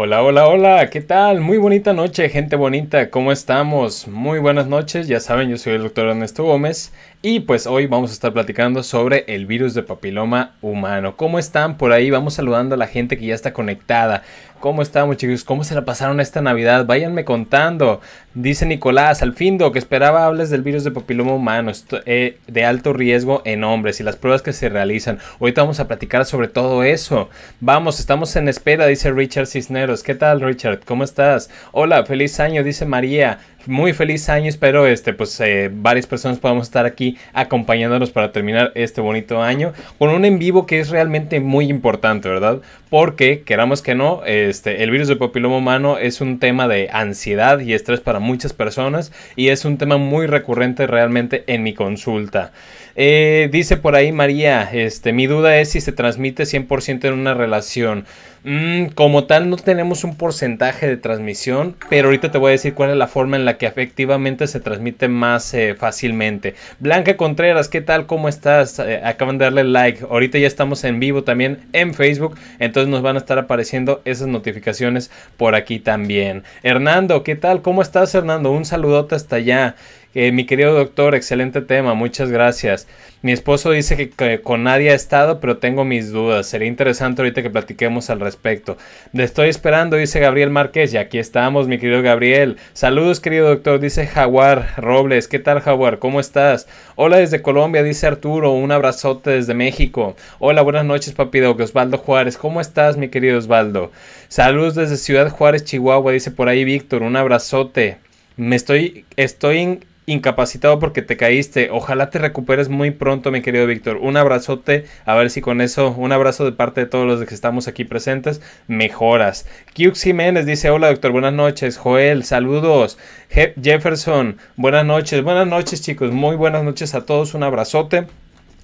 Hola, hola, hola, ¿qué tal? Muy bonita noche, gente bonita, ¿cómo estamos? Muy buenas noches, ya saben, yo soy el doctor Ernesto Gómez y pues hoy vamos a estar platicando sobre el virus de papiloma humano. ¿Cómo están por ahí? Vamos saludando a la gente que ya está conectada. ¿Cómo estamos chicos? ¿Cómo se la pasaron esta Navidad? Váyanme contando. Dice Nicolás Al fin, que esperaba hables del virus de papiloma humano eh, de alto riesgo en hombres y las pruebas que se realizan. Ahorita vamos a platicar sobre todo eso. Vamos, estamos en espera, dice Richard Cisneros. ¿Qué tal, Richard? ¿Cómo estás? Hola, feliz año, dice María. Muy feliz año, espero este, pues eh, varias personas podamos estar aquí acompañándonos para terminar este bonito año con un en vivo que es realmente muy importante, ¿verdad? Porque queramos que no, este, el virus de papiloma humano es un tema de ansiedad y estrés para muchas personas y es un tema muy recurrente realmente en mi consulta. Eh, dice por ahí María, este, mi duda es si se transmite 100% en una relación. Mm, como tal, no tenemos un porcentaje de transmisión, pero ahorita te voy a decir cuál es la forma en la que efectivamente se transmite más eh, fácilmente. Blanca Contreras, ¿qué tal? ¿Cómo estás? Eh, acaban de darle like. Ahorita ya estamos en vivo también en Facebook, entonces nos van a estar apareciendo esas notificaciones por aquí también. Hernando, ¿qué tal? ¿Cómo estás, Hernando? Un saludote hasta allá. Eh, mi querido doctor, excelente tema, muchas gracias. Mi esposo dice que, con nadie ha estado, pero tengo mis dudas. Sería interesante ahorita que platiquemos al respecto. Le estoy esperando, dice Gabriel Márquez, y aquí estamos, mi querido Gabriel. Saludos, querido doctor, dice Jaguar Robles. ¿Qué tal, Jaguar? ¿Cómo estás? Hola desde Colombia, dice Arturo. Un abrazote desde México. Hola, buenas noches, papi Osvaldo Juárez. ¿Cómo estás, mi querido Osvaldo? Saludos desde Ciudad Juárez, Chihuahua, dice por ahí Víctor. Un abrazote. Me estoy, estoy incapacitado porque te caíste. Ojalá te recuperes muy pronto, mi querido Víctor. Un abrazote, a ver si con eso, un abrazo de parte de todos los que estamos aquí presentes, mejoras. Kiux Jiménez dice, hola doctor, buenas noches. Joel, saludos. Jefferson, buenas noches. Buenas noches chicos, muy buenas noches a todos, un abrazote.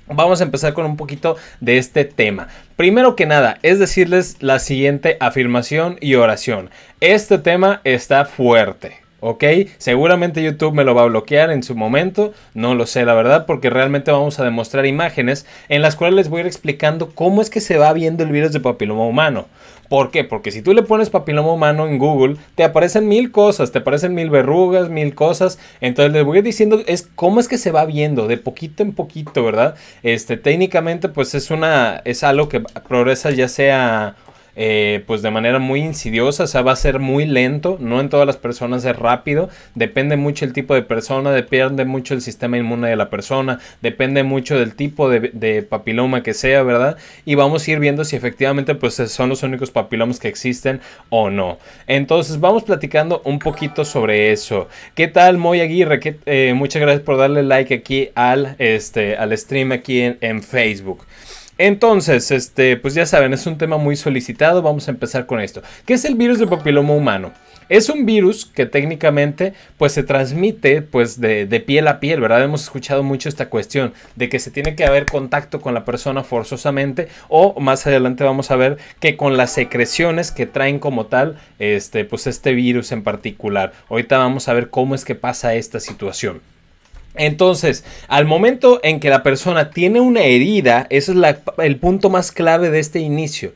Vamos a empezar con un poquito de este tema. Primero que nada, es decirles la siguiente afirmación y oración. Este tema está fuerte ¿ok? Seguramente YouTube me lo va a bloquear en su momento, no lo sé la verdad, porque realmente vamos a demostrar imágenes en las cuales les voy a ir explicando cómo es que se va viendo el virus de papiloma humano. ¿Por qué? Porque si tú le pones papiloma humano en Google, te aparecen mil cosas, te aparecen mil verrugas, mil cosas. Entonces les voy a ir diciendo es cómo es que se va viendo de poquito en poquito, ¿verdad? Este técnicamente pues es una es algo que progresa ya sea eh, pues de manera muy insidiosa, o sea, va a ser muy lento, no en todas las personas es rápido, depende mucho el tipo de persona, depende mucho el sistema inmune de la persona, depende mucho del tipo de, papiloma que sea, ¿verdad? Y vamos a ir viendo si efectivamente pues son los únicos papilomas que existen o no. Entonces vamos platicando un poquito sobre eso. ¿Qué tal Moy Aguirre? Eh, muchas gracias por darle like aquí al, este, al stream aquí en Facebook. Entonces, este, pues ya saben, es un tema muy solicitado. Vamos a empezar con esto. ¿Qué es el virus del papiloma humano? Es un virus que técnicamente pues se transmite pues de, piel a piel, ¿verdad? Hemos escuchado mucho esta cuestión de que se tiene que haber contacto con la persona forzosamente o más adelante vamos a ver que con las secreciones que traen como tal este pues este virus en particular. Ahorita vamos a ver cómo es que pasa esta situación. Entonces, al momento en que la persona tiene una herida, ese es el punto más clave de este inicio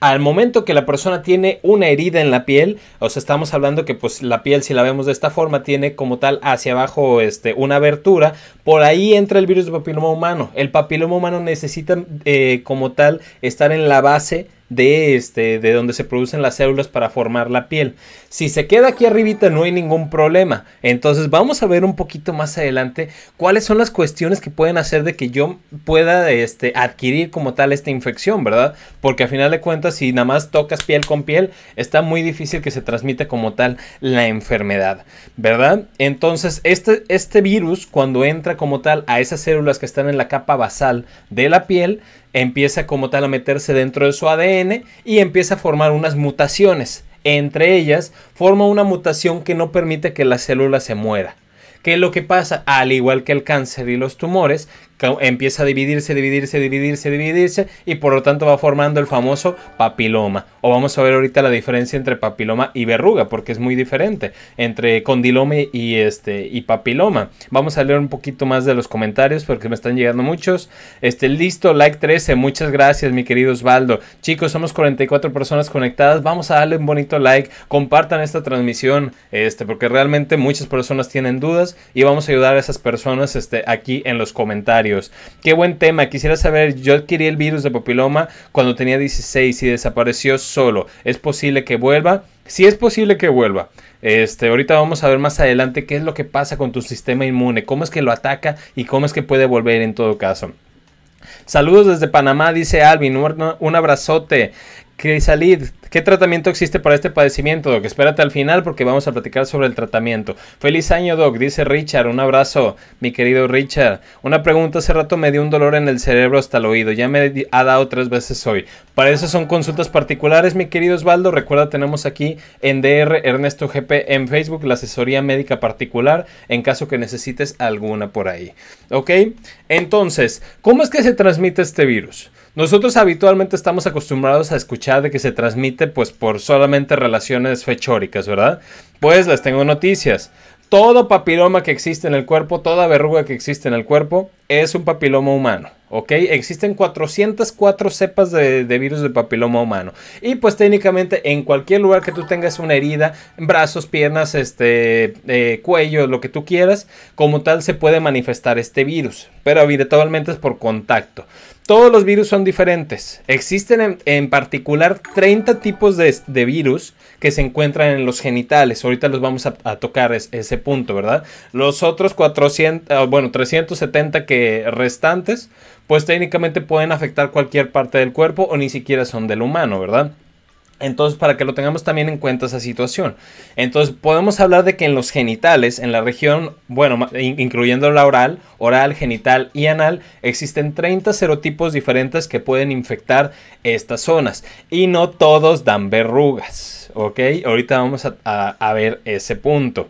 al momento que la persona tiene una herida en la piel, o sea, estamos hablando que pues la piel si la vemos de esta forma tiene como tal hacia abajo este, una abertura, por ahí entra el virus del papiloma humano. El papiloma humano necesita eh, como tal estar en la base de, este, de donde se producen las células para formar la piel. Si se queda aquí arribita no hay ningún problema. Entonces vamos a ver un poquito más adelante cuáles son las cuestiones que pueden hacer de que yo pueda este, adquirir como tal esta infección, ¿verdad? Porque a final de cuentas si nada más tocas piel con piel está muy difícil que se transmita como tal la enfermedad, ¿verdad? Entonces este, este virus cuando entra como tal a esas células que están en la capa basal de la piel, empieza como tal a meterse dentro de su ADN y empieza a formar unas mutaciones. Entre ellas, forma una mutación que no permite que la célula se muera. ¿Qué es lo que pasa? Al igual que el cáncer y los tumores, empieza a dividirse, dividirse, dividirse, dividirse y por lo tanto va formando el famoso papiloma. O vamos a ver ahorita la diferencia entre papiloma y verruga, porque es muy diferente entre condiloma y este y papiloma. Vamos a leer un poquito más de los comentarios porque me están llegando muchos. Este listo, like 13, muchas gracias, mi querido Osvaldo. Chicos, somos 44 personas conectadas. Vamos a darle un bonito like, compartan esta transmisión, este porque realmente muchas personas tienen dudas y vamos a ayudar a esas personas este aquí en los comentarios. Qué buen tema. Quisiera saber, yo adquirí el virus de papiloma cuando tenía 16 y desapareció solo. ¿Es posible que vuelva? Sí es posible que vuelva. Este, ahorita vamos a ver más adelante qué es lo que pasa con tu sistema inmune, cómo es que lo ataca y cómo es que puede volver en todo caso. Saludos desde Panamá, dice Alvin. Un abrazote. Crisalid, ¿qué tratamiento existe para este padecimiento, Doc? Espérate al final porque vamos a platicar sobre el tratamiento. Feliz año, Doc, dice Richard. Un abrazo, mi querido Richard. Una pregunta, hace rato me dio un dolor en el cerebro hasta el oído. Ya me ha dado tres veces hoy. Para eso son consultas particulares, mi querido Osvaldo. Recuerda, tenemos aquí en DR Ernesto GP en Facebook la asesoría médica particular en caso que necesites alguna por ahí. ¿Ok? Entonces, ¿cómo es que se transmite este virus? Nosotros habitualmente estamos acostumbrados a escuchar de que se transmite pues por solamente relaciones fechóricas, ¿verdad? Pues les tengo noticias. Todo papiloma que existe en el cuerpo, toda verruga que existe en el cuerpo, es un papiloma humano. ¿ok? Existen 404 cepas de, virus de papiloma humano. Y pues técnicamente en cualquier lugar que tú tengas una herida, brazos, piernas, este, eh, cuello, lo que tú quieras, como tal se puede manifestar este virus. Pero habitualmente es por contacto. Todos los virus son diferentes. Existen en, particular 30 tipos de, virus que se encuentran en los genitales. Ahorita los vamos a, tocar ese punto, ¿verdad? Los otros 400, ah, bueno, 370 que restantes, pues técnicamente pueden afectar cualquier parte del cuerpo o ni siquiera son del humano, ¿verdad? Entonces, para que lo tengamos también en cuenta esa situación. Entonces, podemos hablar de que en los genitales, en la región, bueno, incluyendo la oral, oral, genital y anal, existen 30 serotipos diferentes que pueden infectar estas zonas. Y no todos dan verrugas, ¿ok? Ahorita vamos a, ver ese punto.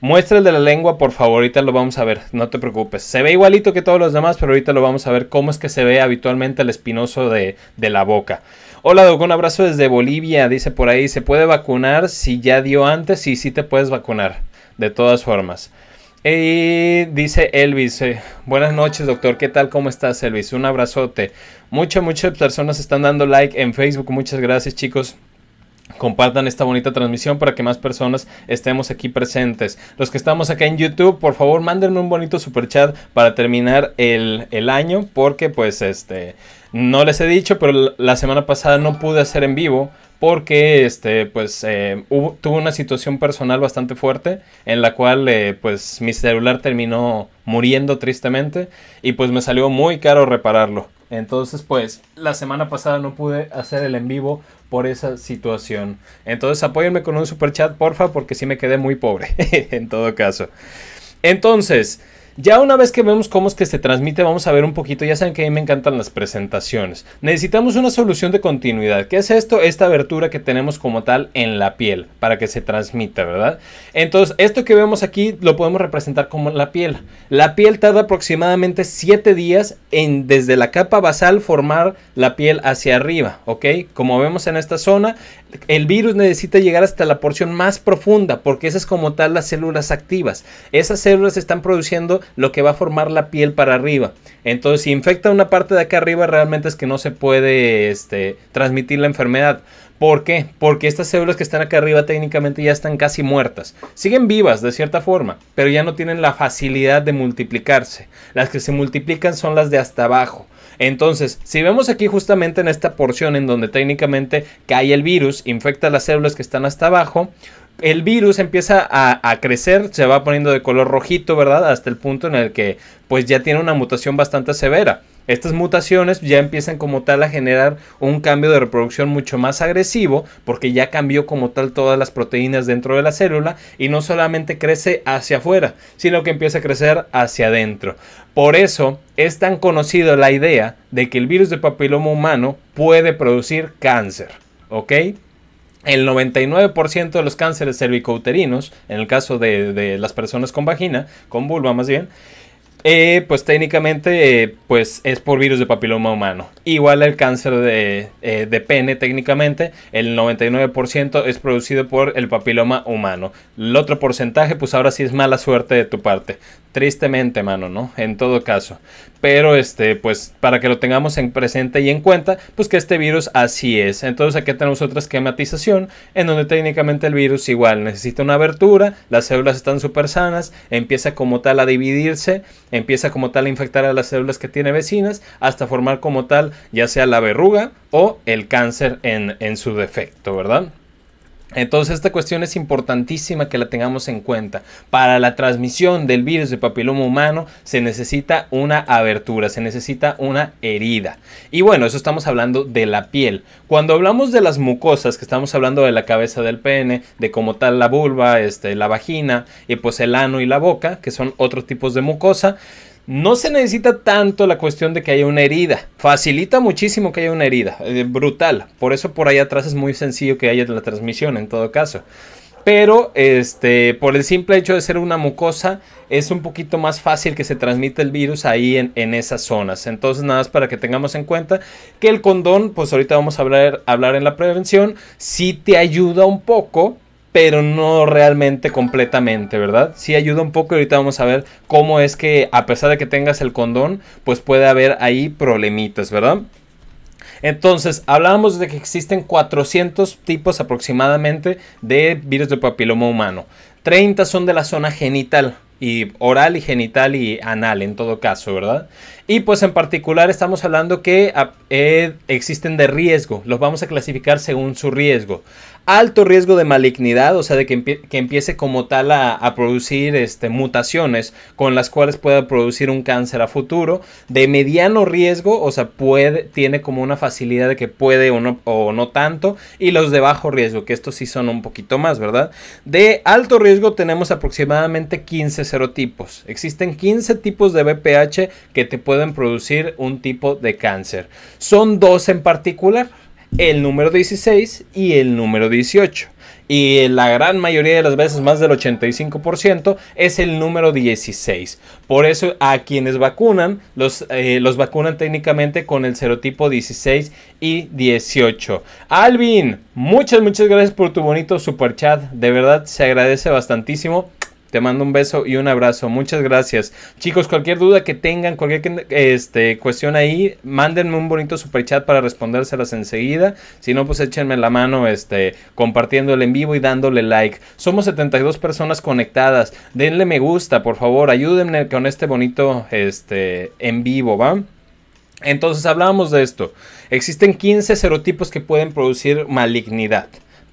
Muestra el de la lengua, por favor, ahorita lo vamos a ver, no te preocupes. Se ve igualito que todos los demás, pero ahorita lo vamos a ver cómo es que se ve habitualmente el espinoso de la boca. Hola Doc, un abrazo desde Bolivia. Dice por ahí, ¿se puede vacunar si ya dio antes? Sí, sí te puedes vacunar, de todas formas. Y dice Elvis, eh, buenas noches doctor, ¿qué tal? ¿Cómo estás Elvis? Un abrazote. Muchas, muchas personas están dando like en Facebook, muchas gracias chicos. Compartan esta bonita transmisión para que más personas estemos aquí presentes. Los que estamos acá en YouTube, por favor, mándenme un bonito super chat para terminar el, el año, porque pues este, no les he dicho, pero la semana pasada no pude hacer en vivo porque este pues eh, tuve una situación personal bastante fuerte en la cual eh, pues mi celular terminó muriendo tristemente y pues me salió muy caro repararlo entonces pues la semana pasada no pude hacer el en vivo por esa situación entonces apóyenme con un super chat porfa porque sí me quedé muy pobre en todo caso entonces ya una vez que vemos cómo es que se transmite, vamos a ver un poquito, ya saben que a mí me encantan las presentaciones. Necesitamos una solución de continuidad. ¿Qué es esto? Esta abertura que tenemos como tal en la piel para que se transmita, ¿verdad? Entonces, esto que vemos aquí lo podemos representar como la piel. La piel tarda aproximadamente 7 días en desde la capa basal formar la piel hacia arriba, ¿ok? Como vemos en esta zona, el virus necesita llegar hasta la porción más profunda, porque esas es como tal las células activas. Esas células están produciendo lo que va a formar la piel para arriba. Entonces, si infecta una parte de acá arriba, realmente es que no se puede este, transmitir la enfermedad. ¿Por qué? Porque estas células que están acá arriba técnicamente ya están casi muertas. Siguen vivas de cierta forma, pero ya no tienen la facilidad de multiplicarse. Las que se multiplican son las de hasta abajo. Entonces, si vemos aquí justamente en esta porción en donde técnicamente cae el virus, infecta las células que están hasta abajo, el virus empieza a, crecer, se va poniendo de color rojito, ¿verdad? Hasta el punto en el que pues ya tiene una mutación bastante severa. Estas mutaciones ya empiezan como tal a generar un cambio de reproducción mucho más agresivo porque ya cambió como tal todas las proteínas dentro de la célula y no solamente crece hacia afuera, sino que empieza a crecer hacia adentro. Por eso es tan conocida la idea de que el virus de papiloma humano puede producir cáncer, ¿ok? el 99% de los cánceres cervicouterinos, en el caso de, las personas con vagina, con vulva más bien, eh, pues técnicamente pues es por virus de papiloma humano. Igual el cáncer de, eh, de pene técnicamente, el 99% es producido por el papiloma humano. El otro porcentaje pues ahora sí es mala suerte de tu parte. Tristemente, mano, ¿no? En todo caso. Pero este, pues para que lo tengamos en presente y en cuenta, pues que este virus así es. Entonces aquí tenemos otra esquematización en donde técnicamente el virus igual necesita una abertura, las células están súper sanas, empieza como tal a dividirse, empieza como tal a infectar a las células que tiene vecinas hasta formar como tal ya sea la verruga o el cáncer en, en su defecto, ¿verdad? Entonces esta cuestión es importantísima que la tengamos en cuenta. Para la transmisión del virus de papiloma humano se necesita una abertura, se necesita una herida. Y bueno, eso estamos hablando de la piel. Cuando hablamos de las mucosas, que estamos hablando de la cabeza del pene, de como tal la vulva, este, la vagina, y pues el ano y la boca, que son otros tipos de mucosa, no se necesita tanto la cuestión de que haya una herida. Facilita muchísimo que haya una herida. Eh, brutal. Por eso por ahí atrás es muy sencillo que haya la transmisión en todo caso. Pero este, por el simple hecho de ser una mucosa, es un poquito más fácil que se transmita el virus ahí en, en, esas zonas. Entonces, nada más para que tengamos en cuenta que el condón, pues ahorita vamos a hablar, hablar en la prevención, sí te ayuda un poco pero no realmente completamente, ¿verdad? Sí ayuda un poco y ahorita vamos a ver cómo es que a pesar de que tengas el condón, pues puede haber ahí problemitas, ¿verdad? Entonces, hablábamos de que existen 400 tipos aproximadamente de virus de papiloma humano. 30 son de la zona genital, y oral y genital y anal en todo caso, ¿verdad? Y pues en particular estamos hablando que ah, eh, existen de riesgo, los vamos a clasificar según su riesgo alto riesgo de malignidad, o sea, de que, empiece como tal a, producir este, mutaciones con las cuales pueda producir un cáncer a futuro, de mediano riesgo, o sea, puede, tiene como una facilidad de que puede o o no tanto, y los de bajo riesgo, que estos sí son un poquito más, ¿verdad? De alto riesgo tenemos aproximadamente 15 serotipos. Existen 15 tipos de BPH que te pueden producir un tipo de cáncer. Son dos en particular el número 16 y el número 18. Y la gran mayoría de las veces, más del 85%, es el número 16. Por eso a quienes vacunan, los, eh, los vacunan técnicamente con el serotipo 16 y 18. Alvin, muchas, muchas gracias por tu bonito super chat. De verdad, se agradece bastantísimo. Te mando un beso y un abrazo. Muchas gracias. Chicos, cualquier duda que tengan, cualquier este, cuestión ahí, mándenme un bonito super chat para respondérselas enseguida. Si no, pues échenme la mano este, compartiendo el en vivo y dándole like. Somos 72 personas conectadas. Denle me gusta, por favor. Ayúdenme con este bonito este, en vivo, ¿va? Entonces hablábamos de esto. Existen 15 serotipos que pueden producir malignidad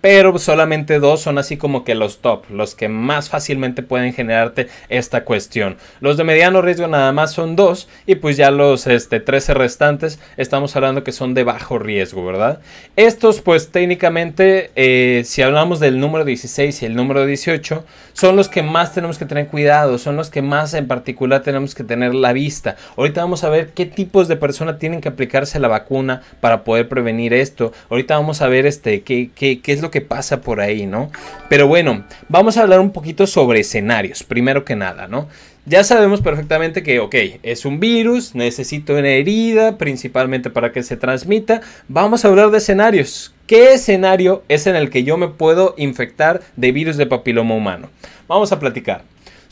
pero solamente dos son así como que los top, los que más fácilmente pueden generarte esta cuestión. Los de mediano riesgo nada más son dos y pues ya los este, 13 restantes estamos hablando que son de bajo riesgo, ¿verdad? Estos pues técnicamente, eh, si hablamos del número 16 y el número 18, son los que más tenemos que tener cuidado, son los que más en particular tenemos que tener la vista. Ahorita vamos a ver qué tipos de personas tienen que aplicarse la vacuna para poder prevenir esto. Ahorita vamos a ver este, qué, qué, qué es lo que que pasa por ahí, ¿no? Pero bueno, vamos a hablar un poquito sobre escenarios, primero que nada, ¿no? Ya sabemos perfectamente que, ok, es un virus, necesito una herida, principalmente para que se transmita. Vamos a hablar de escenarios. ¿Qué escenario es en el que yo me puedo infectar de virus de papiloma humano? Vamos a platicar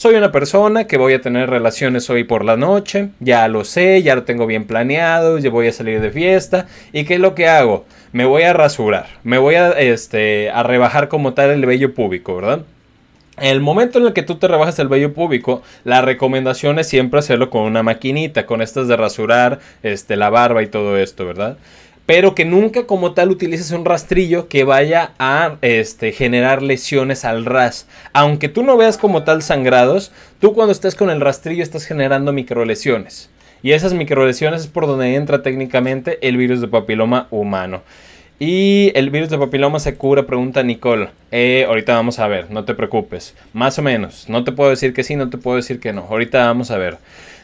soy una persona que voy a tener relaciones hoy por la noche, ya lo sé, ya lo tengo bien planeado, ya voy a salir de fiesta, ¿y qué es lo que hago? Me voy a rasurar, me voy a, este, a rebajar como tal el vello púbico, ¿verdad? el momento en el que tú te rebajas el vello púbico, la recomendación es siempre hacerlo con una maquinita, con estas de rasurar este, la barba y todo esto, ¿verdad? pero que nunca como tal utilices un rastrillo que vaya a este, generar lesiones al ras. Aunque tú no veas como tal sangrados, tú cuando estás con el rastrillo estás generando microlesiones. Y esas microlesiones es por donde entra técnicamente el virus de papiloma humano. Y el virus de papiloma se cura, pregunta Nicole. Eh, ahorita vamos a ver, no te preocupes. Más o menos. No te puedo decir que sí, no te puedo decir que no. Ahorita vamos a ver.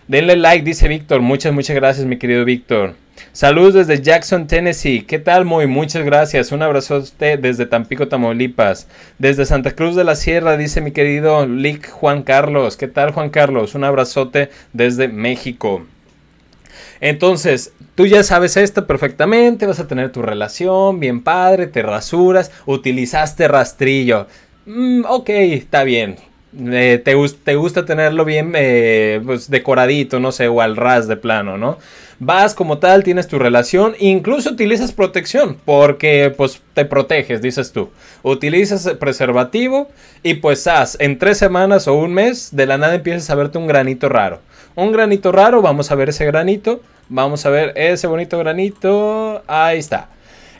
Denle like, dice Víctor. Muchas, muchas gracias, mi querido Víctor. Saludos desde Jackson, Tennessee. ¿Qué tal, Muy? Muchas gracias. Un abrazote desde Tampico, Tamaulipas. Desde Santa Cruz de la Sierra, dice mi querido Lick Juan Carlos. ¿Qué tal, Juan Carlos? Un abrazote desde México. Entonces, tú ya sabes esto perfectamente, vas a tener tu relación, bien padre, te rasuras, utilizaste rastrillo. Mm, ok, está bien, eh, te, gusta tenerlo bien eh, pues, decoradito, no sé, o al ras de plano, ¿no? Vas como tal, tienes tu relación, incluso utilizas protección, porque pues te proteges, dices tú. Utilizas preservativo y pues haz, en tres semanas o un mes, de la nada empiezas a verte un granito raro. Un granito raro, vamos a ver ese granito, vamos a ver ese bonito granito, ahí está.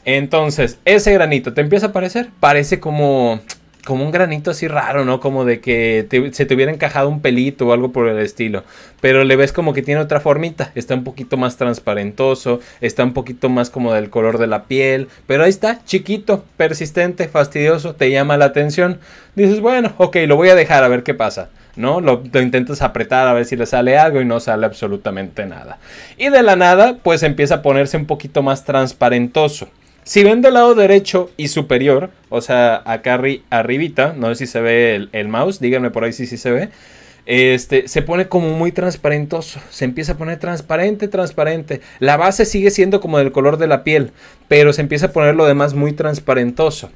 Entonces, ese granito te empieza a aparecer? parece como como un granito así raro, ¿no? Como de que se te hubiera encajado un pelito o algo por el estilo. Pero le ves como que tiene otra formita. Está un poquito más transparentoso, está un poquito más como del color de la piel. Pero ahí está, chiquito, persistente, fastidioso, te llama la atención. Dices, bueno, ok, lo voy a dejar a ver qué pasa. ¿no? lo, intentas apretar a ver si le sale algo y no sale absolutamente nada. Y de la nada, pues empieza a ponerse un poquito más transparentoso. Si ven del lado derecho y superior, o sea, acá arriba, arribita, no sé si se ve el, mouse, díganme por ahí si se ve. Este, se pone como muy transparentoso, se empieza a poner transparente, transparente. La base sigue siendo como del color de la piel, pero se empieza a poner lo demás muy transparentoso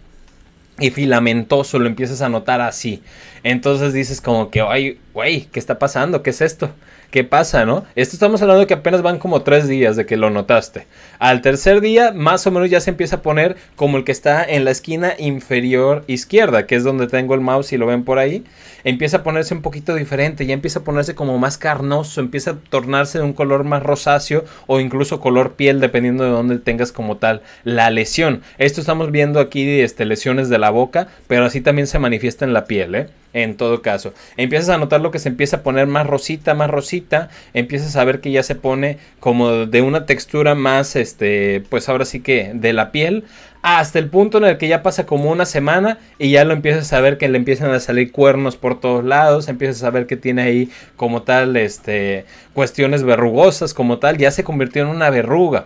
y filamentoso, lo empiezas a notar así. Entonces dices como que, ay, güey, ¿qué está pasando? ¿Qué es esto? ¿Qué pasa, no? Esto estamos hablando de que apenas van como tres días de que lo notaste. Al tercer día, más o menos ya se empieza a poner como el que está en la esquina inferior izquierda, que es donde tengo el mouse, y lo ven por ahí empieza a ponerse un poquito diferente, ya empieza a ponerse como más carnoso, empieza a tornarse de un color más rosáceo o incluso color piel, dependiendo de dónde tengas como tal la lesión. Esto estamos viendo aquí este, lesiones de la boca, pero así también se manifiesta en la piel, ¿eh? En todo caso, empiezas a notar lo que se empieza a poner más rosita, más rosita, empiezas a ver que ya se pone como de una textura más, este, pues ahora sí que de la piel hasta el punto en el que ya pasa como una semana y ya lo empiezas a ver que le empiezan a salir cuernos por todos lados, empiezas a ver que tiene ahí como tal este cuestiones verrugosas como tal, ya se convirtió en una verruga.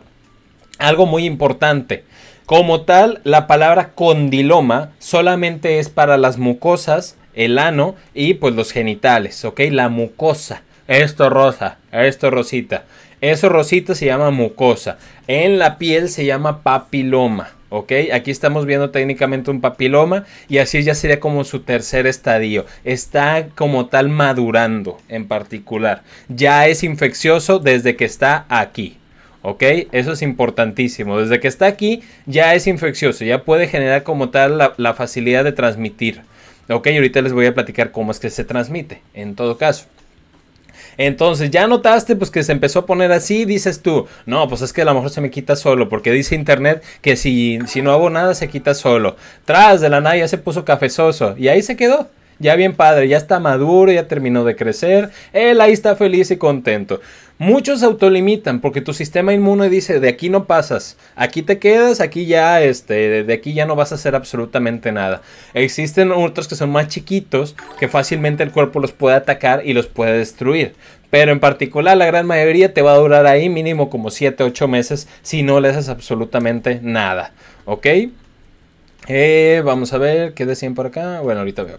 Algo muy importante. Como tal, la palabra condiloma solamente es para las mucosas, el ano y pues los genitales, ¿ok? La mucosa. Esto rosa, esto rosita. Eso rosita se llama mucosa. En la piel se llama papiloma. Aquí estamos viendo técnicamente un papiloma y así ya sería como su tercer estadio. Está como tal madurando en particular. Ya es infeccioso desde que está aquí. ¿Ok? Eso es importantísimo. Desde que está aquí ya es infeccioso, ya puede generar como tal la, la facilidad de transmitir. Ok, ahorita les voy a platicar cómo es que se transmite, en todo caso. Entonces, ya notaste pues que se empezó a poner así, dices tú, no, pues es que a lo mejor se me quita solo, porque dice internet que si, si no hago nada se quita solo. Tras de la nada ya se puso cafezoso y ahí se quedó ya bien padre, ya está maduro, ya terminó de crecer, él ahí está feliz y contento. Muchos se autolimitan porque tu sistema inmune dice, de aquí no pasas, aquí te quedas, aquí ya, este, de aquí ya no vas a hacer absolutamente nada. Existen otros que son más chiquitos que fácilmente el cuerpo los puede atacar y los puede destruir. Pero en particular la gran mayoría te va a durar ahí mínimo como 7, 8 meses si no le haces absolutamente nada. ¿Ok? Eh, vamos a ver, ¿qué decían por acá? Bueno, ahorita veo.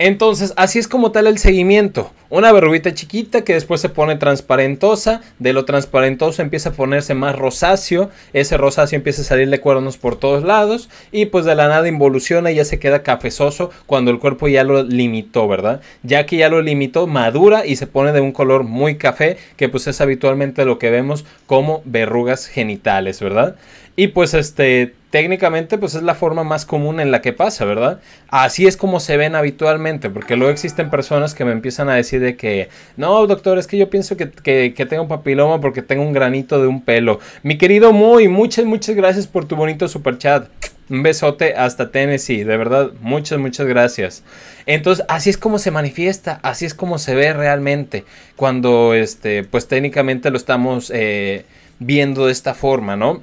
Entonces, así es como tal el seguimiento. Una verruguita chiquita que después se pone transparentosa, de lo transparentoso empieza a ponerse más rosáceo, ese rosáceo empieza a salirle cuernos por todos lados y pues de la nada involuciona y ya se queda cafezoso cuando el cuerpo ya lo limitó, ¿verdad? Ya que ya lo limitó, madura y se pone de un color muy café, que pues es habitualmente lo que vemos como verrugas genitales, ¿verdad? Y pues este, técnicamente pues es la forma más común en la que pasa, ¿verdad? Así es como se ven habitualmente, porque luego existen personas que me empiezan a decir de que, no, doctor, es que yo pienso que, que, tengo papiloma porque tengo un granito de un pelo. Mi querido Muy, muchas, muchas gracias por tu bonito super chat. Un besote hasta Tennessee, de verdad, muchas, muchas gracias. Entonces, así es como se manifiesta, así es como se ve realmente, cuando, este, pues técnicamente lo estamos eh, viendo de esta forma, ¿no?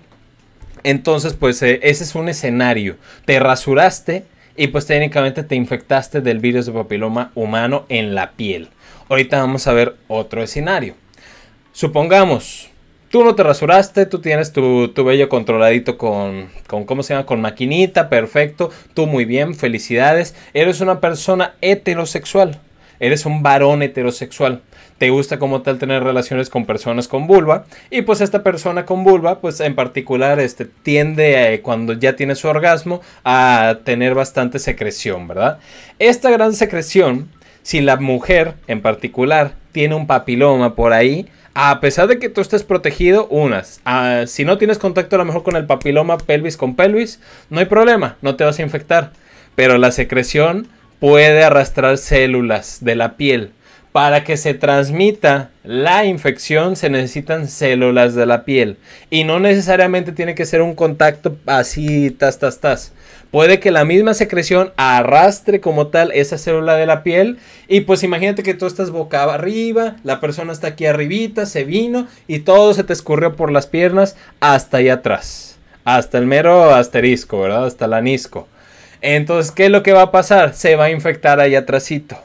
Entonces, pues eh, ese es un escenario. Te rasuraste y pues técnicamente te infectaste del virus de papiloma humano en la piel. Ahorita vamos a ver otro escenario. Supongamos, tú no te rasuraste, tú tienes tu, tu vello controladito con, con, ¿cómo se llama? Con maquinita, perfecto, tú muy bien, felicidades. Eres una persona heterosexual, eres un varón heterosexual te gusta como tal tener relaciones con personas con vulva y pues esta persona con vulva pues en particular este tiende eh, cuando ya tiene su orgasmo a tener bastante secreción, ¿verdad? Esta gran secreción, si la mujer en particular tiene un papiloma por ahí, a pesar de que tú estés protegido, unas. si no tienes contacto a lo mejor con el papiloma pelvis con pelvis, no hay problema, no te vas a infectar. Pero la secreción puede arrastrar células de la piel para que se transmita la infección se necesitan células de la piel y no necesariamente tiene que ser un contacto así, tas, tas, tas. Puede que la misma secreción arrastre como tal esa célula de la piel y pues imagínate que tú estás boca arriba, la persona está aquí arribita, se vino y todo se te escurrió por las piernas hasta allá atrás, hasta el mero asterisco, ¿verdad? Hasta el anisco. Entonces, ¿qué es lo que va a pasar? Se va a infectar allá atrásito.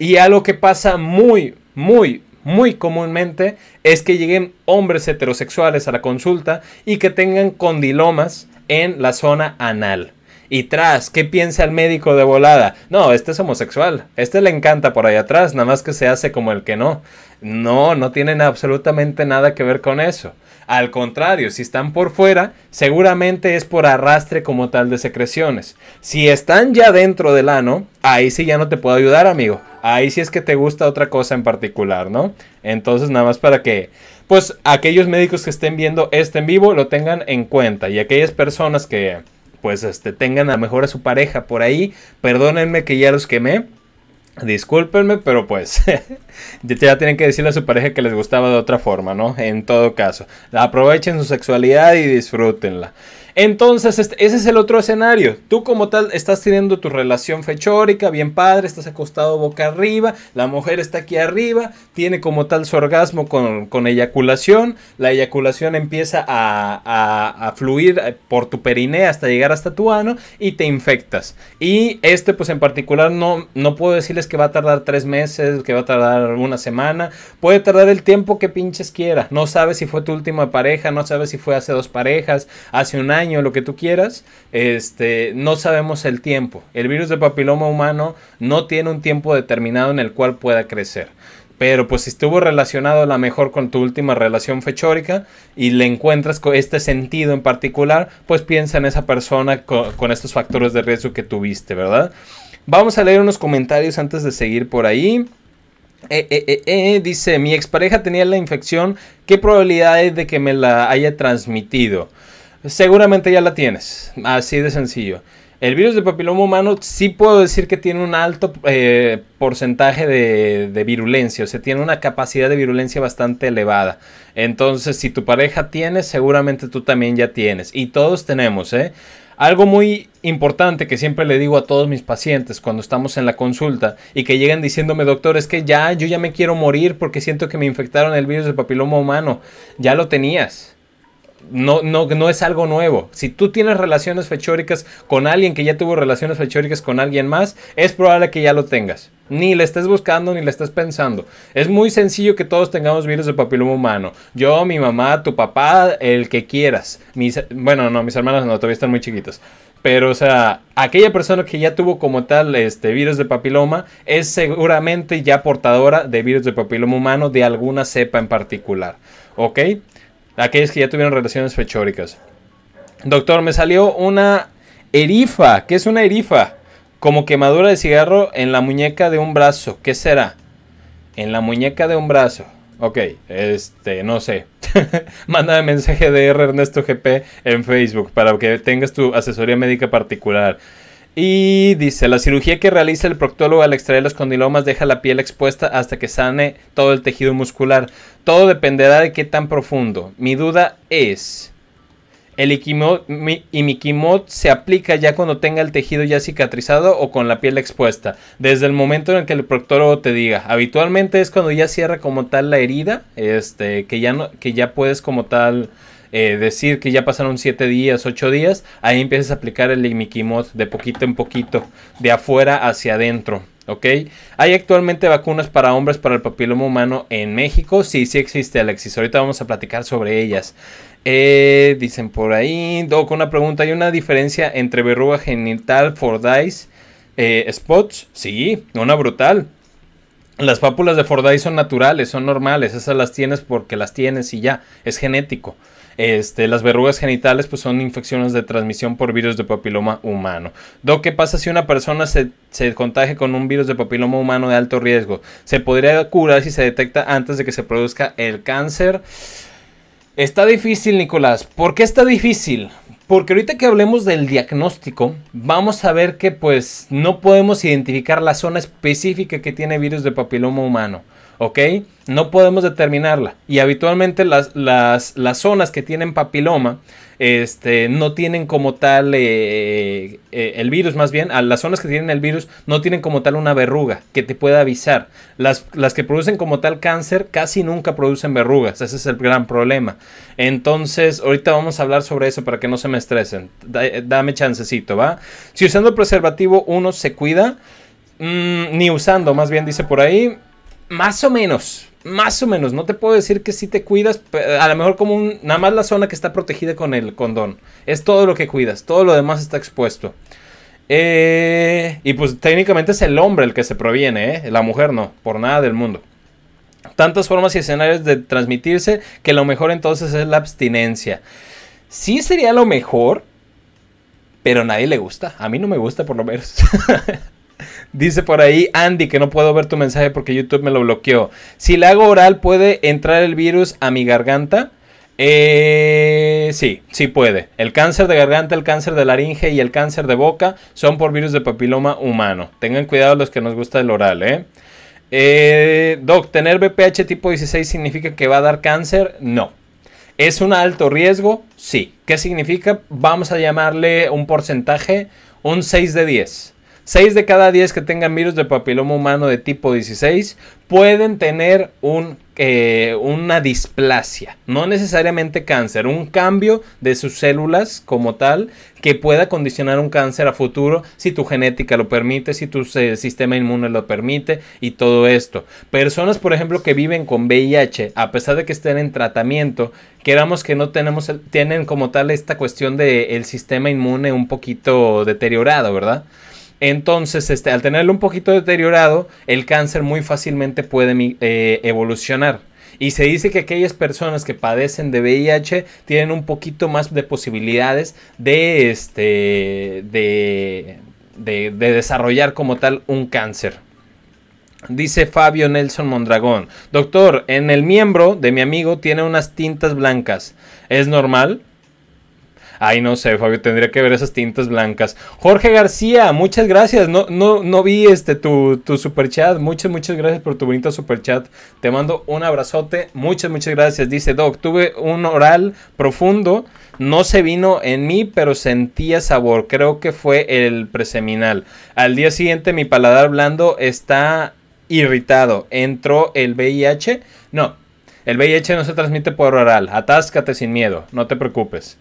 Y algo que pasa muy, muy, muy comúnmente es que lleguen hombres heterosexuales a la consulta y que tengan condilomas en la zona anal. Y tras, ¿qué piensa el médico de volada? No, este es homosexual, este le encanta por ahí atrás, nada más que se hace como el que no. No, no tienen absolutamente nada que ver con eso. Al contrario, si están por fuera, seguramente es por arrastre como tal de secreciones. Si están ya dentro del ano, ahí sí ya no te puedo ayudar, amigo. Ahí sí es que te gusta otra cosa en particular, ¿no? Entonces, nada más para que, pues, aquellos médicos que estén viendo este en vivo lo tengan en cuenta. Y aquellas personas que, pues, este, tengan a lo mejor a su pareja por ahí, perdónenme que ya los quemé Discúlpenme, pero pues ya tienen que decirle a su pareja que les gustaba de otra forma, ¿no? En todo caso, aprovechen su sexualidad y disfrútenla. Entonces, este, ese es el otro escenario. Tú como tal estás teniendo tu relación fechórica, bien padre, estás acostado boca arriba, la mujer está aquí arriba, tiene como tal su orgasmo con, eyaculación, la eyaculación empieza a, fluir por tu perineo hasta llegar hasta tu ano y te infectas. Y este pues en particular no, no puedo decirles que va a tardar tres meses, que va a tardar una semana, puede tardar el tiempo que pinches quiera. No sabes si fue tu última pareja, no sabes si fue hace dos parejas, hace un año lo que tú quieras, este, no sabemos el tiempo. El virus de papiloma humano no tiene un tiempo determinado en el cual pueda crecer. Pero pues si estuvo relacionado a lo mejor con tu última relación fechórica y le encuentras con este sentido en particular, pues piensa en esa persona con, estos factores de riesgo que tuviste, ¿verdad? Vamos a leer unos comentarios antes de seguir por ahí. Eh, eh, eh, dice, mi expareja tenía la infección, ¿qué probabilidad hay de que me la haya transmitido? seguramente ya la tienes. Así de sencillo. El virus de papiloma humano sí puedo decir que tiene un alto eh, porcentaje de, virulencia, o sea, tiene una capacidad de virulencia bastante elevada. Entonces, si tu pareja tiene, seguramente tú también ya tienes. Y todos tenemos, ¿eh? Algo muy importante que siempre le digo a todos mis pacientes cuando estamos en la consulta y que llegan diciéndome, doctor, es que ya, yo ya me quiero morir porque siento que me infectaron el virus de papiloma humano. Ya lo tenías no, no, es algo nuevo. Si tú tienes relaciones fechóricas con alguien que ya tuvo relaciones fechóricas con alguien más, es probable que ya lo tengas. Ni le estés buscando ni le estés pensando. Es muy sencillo que todos tengamos virus de papiloma humano. Yo, mi mamá, tu papá, el que quieras. Mis, bueno, no, mis hermanas no, todavía están muy chiquitas. Pero, o sea, aquella persona que ya tuvo como tal este virus de papiloma es seguramente ya portadora de virus de papiloma humano de alguna cepa en particular. ¿Ok? Aquellos que ya tuvieron relaciones fechóricas. Doctor, me salió una erifa. ¿Qué es una erifa? Como quemadura de cigarro en la muñeca de un brazo. ¿Qué será? En la muñeca de un brazo. Ok, este, no sé. Mándame mensaje de R Ernesto GP en Facebook para que tengas tu asesoría médica particular. Y dice, la cirugía que realiza el proctólogo al extraer los condilomas deja la piel expuesta hasta que sane todo el tejido muscular. Todo dependerá de qué tan profundo. Mi duda es, ¿el imiquimod se aplica ya cuando tenga el tejido ya cicatrizado o con la piel expuesta? Desde el momento en el que el proctólogo te diga, habitualmente es cuando ya cierra como tal la herida, este, que ya, no, que ya puedes como tal eh, decir que ya pasaron 7 días, 8 días, ahí empiezas a aplicar el limiquimod de poquito en poquito, de afuera hacia adentro. ¿ok? Hay actualmente vacunas para hombres para el papiloma humano en México. Sí, sí existe, Alexis. Ahorita vamos a platicar sobre ellas. Eh, dicen por ahí, Doc, una pregunta. ¿Hay una diferencia entre verruga genital, Fordyce, eh, spots? Sí, una brutal. Las pápulas de Fordyce son naturales, son normales. Esas las tienes porque las tienes y ya. Es genético. Este, las verrugas genitales pues, son infecciones de transmisión por virus de papiloma humano. ¿qué pasa si una persona se, se contagia con un virus de papiloma humano de alto riesgo? ¿Se podría curar si se detecta antes de que se produzca el cáncer? Está difícil, Nicolás. ¿Por qué está difícil? Porque ahorita que hablemos del diagnóstico, vamos a ver que pues no podemos identificar la zona específica que tiene virus de papiloma humano. ¿ok? No podemos determinarla. Y habitualmente las, zonas que tienen papiloma este, no tienen como tal eh, eh, el virus, más bien, las zonas que tienen el virus no tienen como tal una verruga que te pueda avisar. Las, que producen como tal cáncer casi nunca producen verrugas, ese es el gran problema. Entonces, ahorita vamos a hablar sobre eso para que no se me estresen. Eh, dame chancecito, ¿va? Si usando el preservativo uno se cuida, mm, ni usando, más bien dice por ahí, más o menos, más o menos. No te puedo decir que si te cuidas, a lo mejor como nada más la zona que está protegida con el condón. Es todo lo que cuidas, todo lo demás está expuesto. Eh, y pues técnicamente es el hombre el que se proviene, eh, la mujer no, por nada del mundo. Tantas formas y escenarios de transmitirse que lo mejor entonces es la abstinencia. Sí sería lo mejor, pero a nadie le gusta. A mí no me gusta por lo menos. Dice por ahí Andy que no puedo ver tu mensaje porque YouTube me lo bloqueó. Si le hago oral, ¿puede entrar el virus a mi garganta? Eh, sí, sí puede. El cáncer de garganta, el cáncer de laringe y el cáncer de boca son por virus de papiloma humano. Tengan cuidado los que nos gusta el oral, ¿eh? eh doc, ¿tener BPH tipo 16 significa que va a dar cáncer? No. ¿Es un alto riesgo? Sí. ¿Qué significa? Vamos a llamarle un porcentaje, un 6 de 10. 6 de cada 10 que tengan virus de papiloma humano de tipo 16 pueden tener un, eh, una displasia, no necesariamente cáncer, un cambio de sus células como tal que pueda condicionar un cáncer a futuro si tu genética lo permite, si tu eh, sistema inmune lo permite y todo esto. Personas, por ejemplo, que viven con VIH, a pesar de que estén en tratamiento, queramos que no tenemos, tienen como tal esta cuestión del sistema inmune un poquito deteriorado, ¿verdad? Entonces, este, al tenerlo un poquito deteriorado, el cáncer muy fácilmente puede eh, evolucionar. Y se dice que aquellas personas que padecen de VIH tienen un poquito más de posibilidades de, este, de desarrollar como tal un cáncer. Dice Fabio Nelson Mondragón, doctor, en el miembro de mi amigo tiene unas tintas blancas. ¿Es normal? Ay, no sé, Fabio, tendría que ver esas tintas blancas. Jorge García, muchas gracias. No, no, no vi este tu, tu chat. Muchas, muchas gracias por tu bonito chat. Te mando un abrazote. Muchas, muchas gracias. Dice Doc, tuve un oral profundo. No se vino en mí, pero sentía sabor. Creo que fue el preseminal. Al día siguiente mi paladar blando está irritado. ¿Entró el VIH? No. El VIH no se transmite por oral. Atáscate sin miedo. No te preocupes.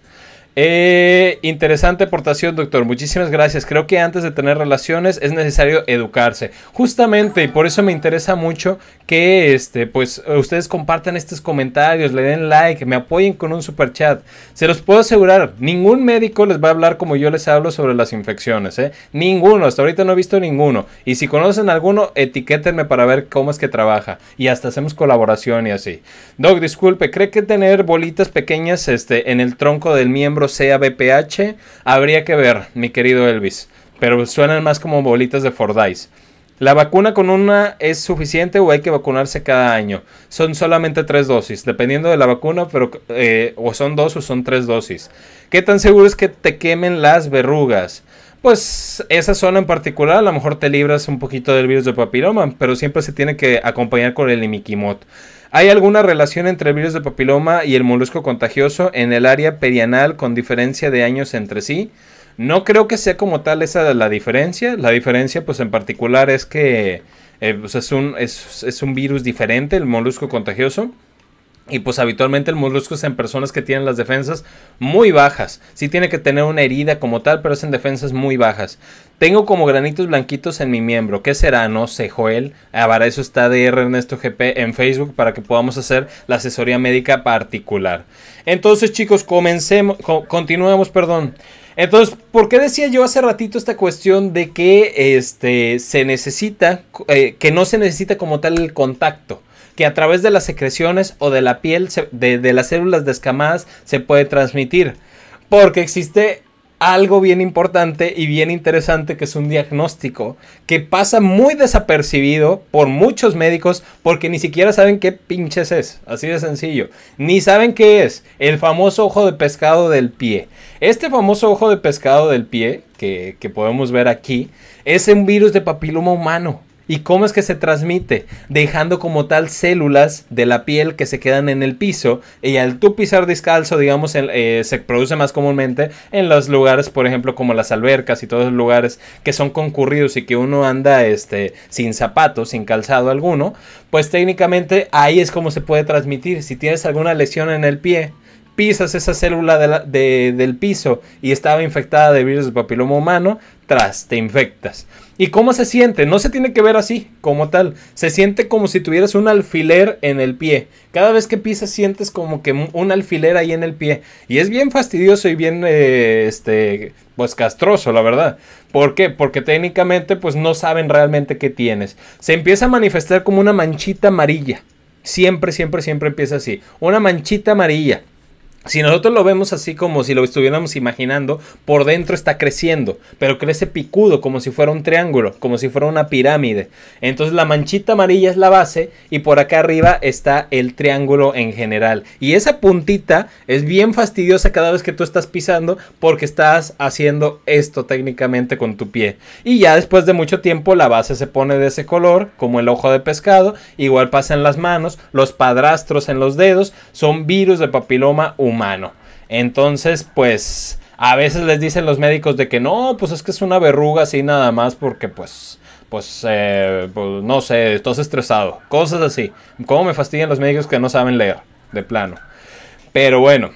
Eh, interesante aportación, doctor. Muchísimas gracias. Creo que antes de tener relaciones es necesario educarse. Justamente, y por eso me interesa mucho que este, pues, ustedes compartan estos comentarios, le den like, me apoyen con un super chat. Se los puedo asegurar, ningún médico les va a hablar como yo les hablo sobre las infecciones, ¿eh? Ninguno, hasta ahorita no he visto ninguno. Y si conocen alguno, etiquétenme para ver cómo es que trabaja. Y hasta hacemos colaboración y así. Doc, disculpe, ¿cree que tener bolitas pequeñas este, en el tronco del miembro sea BPH? Habría que ver, mi querido Elvis. Pero suenan más como bolitas de Fordyce. ¿La vacuna con una es suficiente o hay que vacunarse cada año? Son solamente tres dosis, dependiendo de la vacuna, pero eh, o son dos o son tres dosis. ¿Qué tan seguro es que te quemen las verrugas? Pues esa zona en particular, a lo mejor te libras un poquito del virus de papiloma, pero siempre se tiene que acompañar con el imiquimod. ¿Hay alguna relación entre el virus de papiloma y el molusco contagioso en el área perianal con diferencia de años entre sí? No creo que sea como tal esa la diferencia. La diferencia, pues en particular, es que eh, pues, es, un, es, un virus diferente, el molusco contagioso. Y pues habitualmente el molusco es en personas que tienen las defensas muy bajas. Sí tiene que tener una herida como tal, pero es en defensas muy bajas. Tengo como granitos blanquitos en mi miembro. ¿Qué será? No sé, Joel. Ahora eso está DR Ernesto GP en Facebook para que podamos hacer la asesoría médica particular. Entonces, chicos, comencemos, continuemos, perdón. Entonces, ¿por qué decía yo hace ratito esta cuestión de que este, se necesita, eh, que no se necesita como tal el contacto? que a través de las secreciones o de la piel, de las células descamadas, se puede transmitir. Porque existe algo bien importante y bien interesante que es un diagnóstico que pasa muy desapercibido por muchos médicos porque ni siquiera saben qué pinches es, así de sencillo, ni saben qué es el famoso ojo de pescado del pie. Este famoso ojo de pescado del pie que, que podemos ver aquí es un virus de papiloma humano. ¿Y cómo es que se transmite? Dejando como tal células de la piel que se quedan en el piso y al tú pisar descalzo, digamos, eh, se produce más comúnmente en los lugares, por ejemplo, como las albercas y todos los lugares que son concurridos y que uno anda este, sin zapatos, sin calzado alguno, pues técnicamente ahí es como se puede transmitir. Si tienes alguna lesión en el pie, pisas esa célula del piso y estaba infectada de virus de papiloma humano, te infectas. ¿Y cómo se siente? No se tiene que ver así, como tal. Se siente como si tuvieras un alfiler en el pie. Cada vez que pisas sientes como que un alfiler ahí en el pie. Y es bien fastidioso y bien, eh, este, pues castroso, la verdad. ¿Por qué? Porque técnicamente pues no saben realmente qué tienes. Se empieza a manifestar como una manchita amarilla. Siempre, siempre, siempre empieza así. Una manchita amarilla si nosotros lo vemos así como si lo estuviéramos imaginando, por dentro está creciendo, pero crece picudo, como si fuera un triángulo, como si fuera una pirámide. Entonces la manchita amarilla es la base y por acá arriba está el triángulo en general. Y esa puntita es bien fastidiosa cada vez que tú estás pisando porque estás haciendo esto técnicamente con tu pie. Y ya después de mucho tiempo la base se pone de ese color, como el ojo de pescado, igual pasa en las manos, los padrastros en los dedos, son virus de papiloma humano entonces, pues a veces les dicen los médicos de que no, pues es que es una verruga así nada más porque pues, pues, eh, pues no sé, estás estresado. Cosas así. ¿Cómo me fastidian los médicos que no saben leer? De plano. Pero bueno,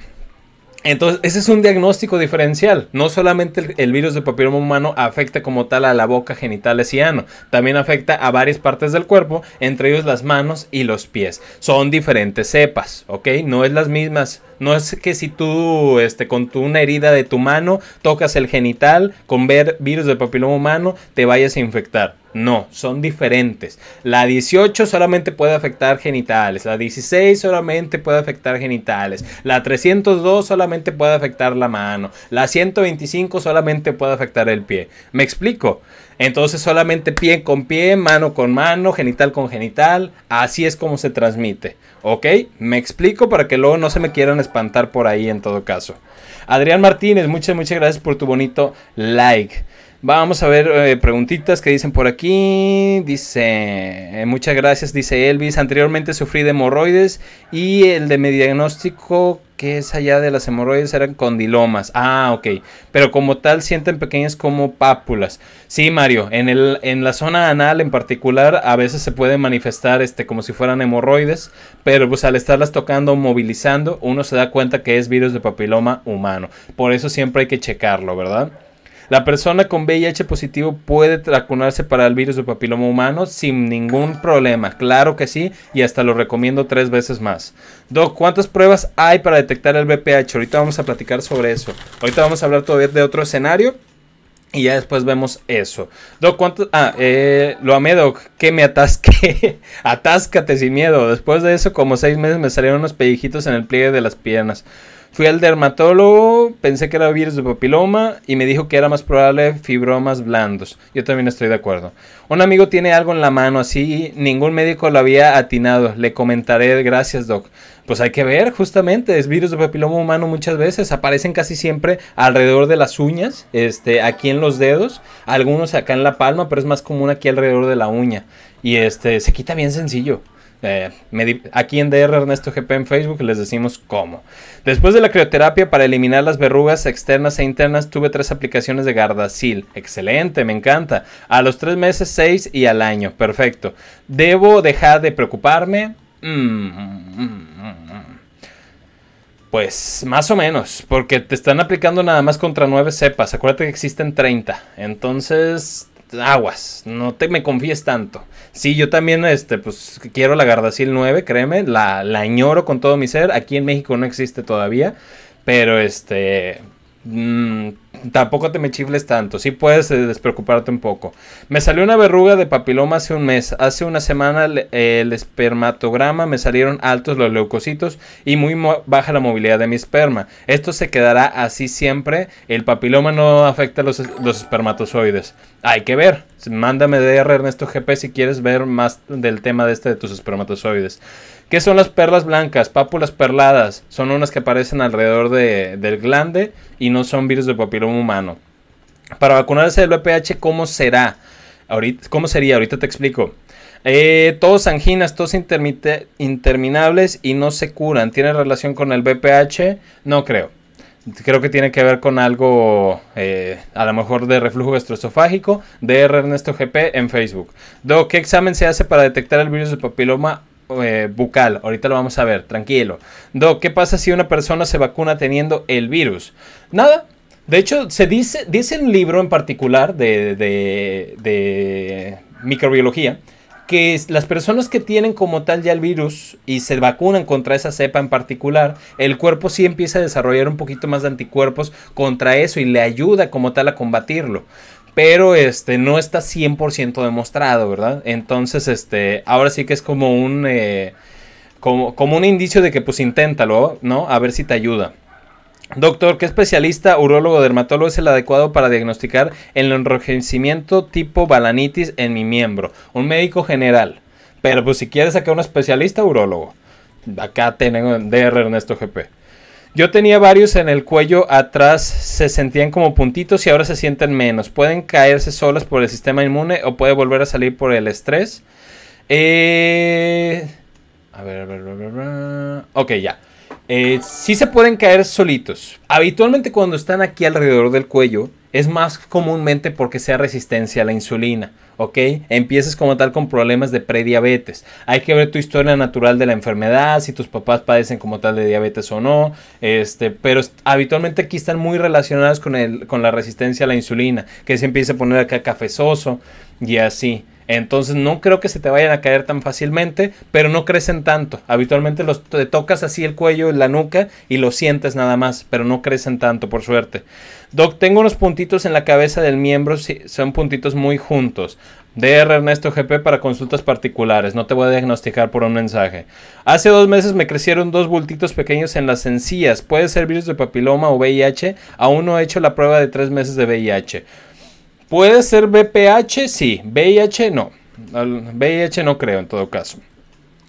entonces, ese es un diagnóstico diferencial. No solamente el, virus de papiloma humano afecta como tal a la boca, genitales y ano, también afecta a varias partes del cuerpo, entre ellos las manos y los pies. Son diferentes cepas, ¿ok? No es las mismas. No es que si tú, este, con tu, una herida de tu mano, tocas el genital con ver virus de papiloma humano, te vayas a infectar. No, son diferentes. La 18 solamente puede afectar genitales, la 16 solamente puede afectar genitales, la 302 solamente puede afectar la mano, la 125 solamente puede afectar el pie. ¿Me explico? Entonces solamente pie con pie, mano con mano, genital con genital, así es como se transmite. ¿Ok? Me explico para que luego no se me quieran espantar por ahí en todo caso. Adrián Martínez, muchas, muchas gracias por tu bonito like. Vamos a ver eh, preguntitas que dicen por aquí. Dice, eh, muchas gracias, dice Elvis. Anteriormente sufrí de hemorroides y el de mi diagnóstico, que es allá de las hemorroides, eran condilomas. Ah, ok. Pero como tal, sienten pequeñas como pápulas. Sí, Mario, en, el, en la zona anal en particular, a veces se puede manifestar este, como si fueran hemorroides, pero pues al estarlas tocando o movilizando, uno se da cuenta que es virus de papiloma humano. Por eso siempre hay que checarlo, ¿verdad? La persona con VIH positivo puede vacunarse para el virus del papiloma humano sin ningún problema. Claro que sí, y hasta lo recomiendo tres veces más. Doc, ¿cuántas pruebas hay para detectar el VPH? Ahorita vamos a platicar sobre eso. Ahorita vamos a hablar todavía de otro escenario. Y ya después vemos eso. Doc, cuántos? Ah, eh, lo amé, Doc. Que me atasque. Atáscate sin miedo. Después de eso, como seis meses me salieron unos pellijitos en el pliegue de las piernas. Fui al dermatólogo, pensé que era virus de papiloma y me dijo que era más probable fibromas blandos. Yo también estoy de acuerdo. Un amigo tiene algo en la mano, así ningún médico lo había atinado. Le comentaré, gracias doc. Pues hay que ver, justamente, es virus de papiloma humano muchas veces. Aparecen casi siempre alrededor de las uñas, este, aquí en los dedos, algunos acá en la palma, pero es más común aquí alrededor de la uña. Y este, se quita bien sencillo. Eh, aquí en DR Ernesto GP en Facebook les decimos cómo. Después de la crioterapia para eliminar las verrugas externas e internas tuve tres aplicaciones de Gardasil. Excelente, me encanta. A los tres meses, seis y al año. Perfecto. ¿Debo dejar de preocuparme? Mm, mm, mm, pues más o menos, porque te están aplicando nada más contra nueve cepas. Acuérdate que existen 30. Entonces, aguas, no te me confíes tanto. Sí, yo también, este, pues quiero la Gardasil 9, créeme, la, la añoro con todo mi ser. Aquí en México no existe todavía, pero este, mm, tampoco te me chifles tanto. Sí puedes eh, despreocuparte un poco. Me salió una verruga de papiloma hace un mes. Hace una semana eh, el, espermatograma me salieron altos los leucocitos y muy baja la movilidad de mi esperma. Esto se quedará así siempre. El papiloma no afecta los, los espermatozoides. Hay que ver. Mándame DR Ernesto GP si quieres ver más del tema de este de tus espermatozoides. ¿Qué son las perlas blancas? Pápulas perladas. Son unas que aparecen alrededor de, del glande y no son virus de papiloma humano. Para vacunarse del VPH, ¿cómo será? Ahorita, ¿Cómo sería? Ahorita te explico. Eh, todos anginas, todos interminables y no se curan. ¿Tiene relación con el VPH? No creo. Creo que tiene que ver con algo, eh, a lo mejor de reflujo gastroesofágico. DR Ernesto GP en Facebook. ¿qué examen se hace para detectar el virus de papiloma eh, bucal. Ahorita lo vamos a ver, tranquilo. Doc, ¿qué pasa si una persona se vacuna teniendo el virus? Nada. De hecho, se dice, dice un libro en particular de, de microbiología que las personas que tienen como tal ya el virus y se vacunan contra esa cepa en particular, el cuerpo sí empieza a desarrollar un poquito más de anticuerpos contra eso y le ayuda como tal a combatirlo pero este no está 100% demostrado, ¿verdad? Entonces, este, ahora sí que es como un eh, como, un indicio de que pues inténtalo, ¿no? A ver si te ayuda. Doctor, ¿qué especialista urólogo dermatólogo es el adecuado para diagnosticar el enrojecimiento tipo balanitis en mi miembro? Un médico general. Pero pues si quieres acá un especialista urólogo. Acá tengo DR Ernesto GP. Yo tenía varios en el cuello atrás, se sentían como puntitos y ahora se sienten menos. Pueden caerse solas por el sistema inmune o puede volver a salir por el estrés. Eh, a ver, a ver, a ver, a ver. Ok, ya. Eh, sí se pueden caer solitos. Habitualmente cuando están aquí alrededor del cuello, es más comúnmente porque sea resistencia a la insulina, ¿ok? Empiezas como tal con problemas de prediabetes. Hay que ver tu historia natural de la enfermedad, si tus papás padecen como tal de diabetes o no, este, pero habitualmente aquí están muy relacionados con, con la resistencia a la insulina, que se empieza a poner acá cafezoso y así. Entonces no creo que se te vayan a caer tan fácilmente, pero no crecen tanto. Habitualmente los te tocas así el cuello, la nuca y lo sientes nada más, pero no crecen tanto, por suerte. Doc, tengo unos puntitos en la cabeza del miembro, son puntitos muy juntos. DR Ernesto GP para consultas particulares, no te voy a diagnosticar por un mensaje. Hace dos meses me crecieron dos bultitos pequeños en las encías. ¿Puede ser virus de papiloma o VIH? Aún no he hecho la prueba de tres meses de VIH. ¿Puede ser VPH? Sí. VIH no. VIH no creo en todo caso.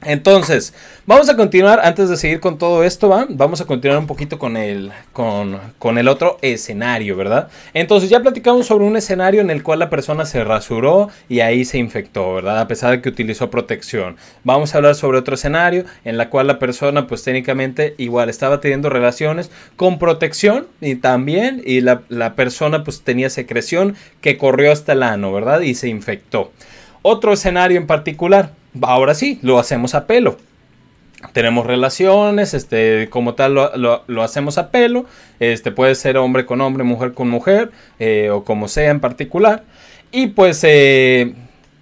Entonces, vamos a continuar, antes de seguir con todo esto, ¿va? vamos a continuar un poquito con el, con, el otro escenario, ¿verdad? Entonces, ya platicamos sobre un escenario en el cual la persona se rasuró y ahí se infectó, ¿verdad? A pesar de que utilizó protección. Vamos a hablar sobre otro escenario en la cual la persona, pues técnicamente, igual estaba teniendo relaciones con protección y también, y la, la persona, pues tenía secreción que corrió hasta el ano, ¿verdad? Y se infectó. Otro escenario en particular ahora sí, lo hacemos a pelo. Tenemos relaciones, este, como tal lo, hacemos a pelo, este, puede ser hombre con hombre, mujer con mujer, eh, o como sea en particular. Y pues eh,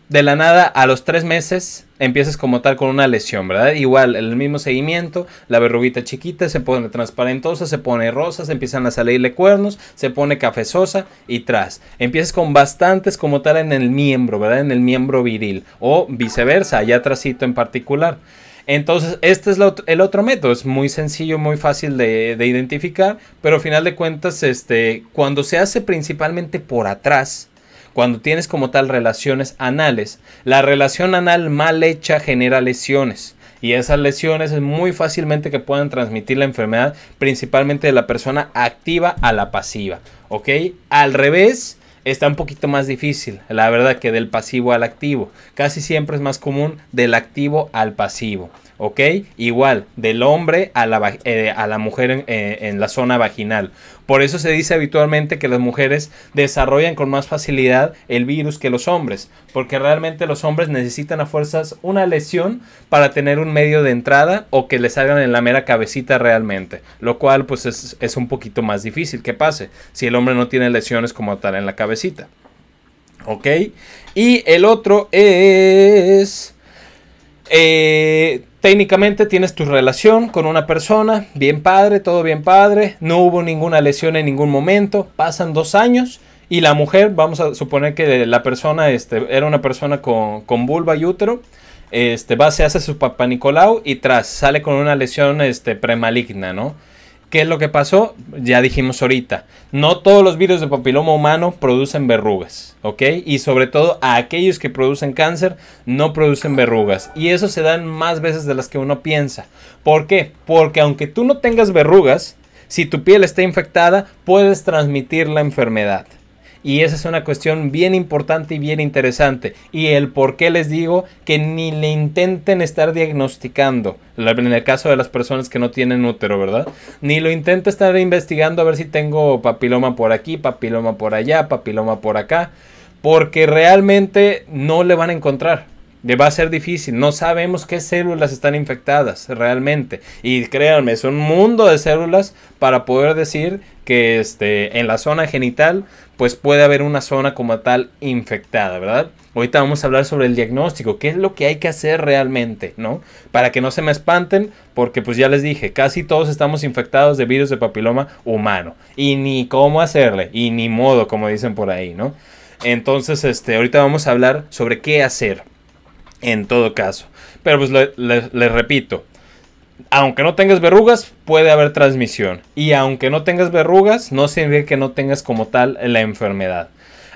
de la nada a los tres meses empiezas como tal con una lesión, ¿verdad? Igual, el mismo seguimiento, la verruguita chiquita se pone transparentosa, se pone rosa, se empiezan a salirle cuernos, se pone cafezosa y tras. Empiezas con bastantes como tal en el miembro, ¿verdad? En el miembro viril o viceversa, allá trasito en particular. Entonces, este es el otro método. Es muy sencillo, muy fácil de, identificar. Pero al final de cuentas, este, cuando se hace principalmente por atrás, cuando tienes como tal relaciones anales. La relación anal mal hecha genera lesiones. Y esas lesiones es muy fácilmente que puedan transmitir la enfermedad, principalmente de la persona activa a la pasiva. ¿Ok? Al revés, está un poquito más difícil, la verdad, que del pasivo al activo. Casi siempre es más común del activo al pasivo. ¿ok? Igual, del hombre a la, eh, a la mujer eh, en, la zona vaginal. Por eso se dice habitualmente que las mujeres desarrollan con más facilidad el virus que los hombres, porque realmente los hombres necesitan a fuerzas una lesión para tener un medio de entrada o que les salgan en la mera cabecita realmente, lo cual pues es, es un poquito más difícil que pase si el hombre no tiene lesiones como tal en la cabecita. ¿Ok? Y el otro es... Eh, Técnicamente tienes tu relación con una persona, bien padre, todo bien padre, no hubo ninguna lesión en ningún momento, pasan dos años y la mujer, vamos a suponer que la persona este, era una persona con, con vulva y útero, este, va, se hace su papá Nicolau y tras sale con una lesión este, premaligna, ¿no? ¿Qué es lo que pasó? Ya dijimos ahorita, no todos los virus de papiloma humano producen verrugas, ¿ok? Y sobre todo a aquellos que producen cáncer no producen verrugas. Y eso se dan más veces de las que uno piensa. ¿Por qué? Porque aunque tú no tengas verrugas, si tu piel está infectada, puedes transmitir la enfermedad. Y esa es una cuestión bien importante y bien interesante. Y el por qué les digo que ni le intenten estar diagnosticando, en el caso de las personas que no tienen útero, ¿verdad? Ni lo intenten estar investigando a ver si tengo papiloma por aquí, papiloma por allá, papiloma por acá, porque realmente no le van a encontrar. Va a ser difícil, no sabemos qué células están infectadas realmente. Y créanme, es un mundo de células para poder decir que este, en la zona genital pues puede haber una zona como tal infectada, ¿verdad? Ahorita vamos a hablar sobre el diagnóstico, qué es lo que hay que hacer realmente, ¿no? Para que no se me espanten, porque pues ya les dije, casi todos estamos infectados de virus de papiloma humano. Y ni cómo hacerle, y ni modo, como dicen por ahí, ¿no? Entonces, este, ahorita vamos a hablar sobre qué hacer en todo caso. Pero pues les le, repito, aunque no tengas verrugas, puede haber transmisión. Y aunque no tengas verrugas, no significa que no tengas como tal la enfermedad.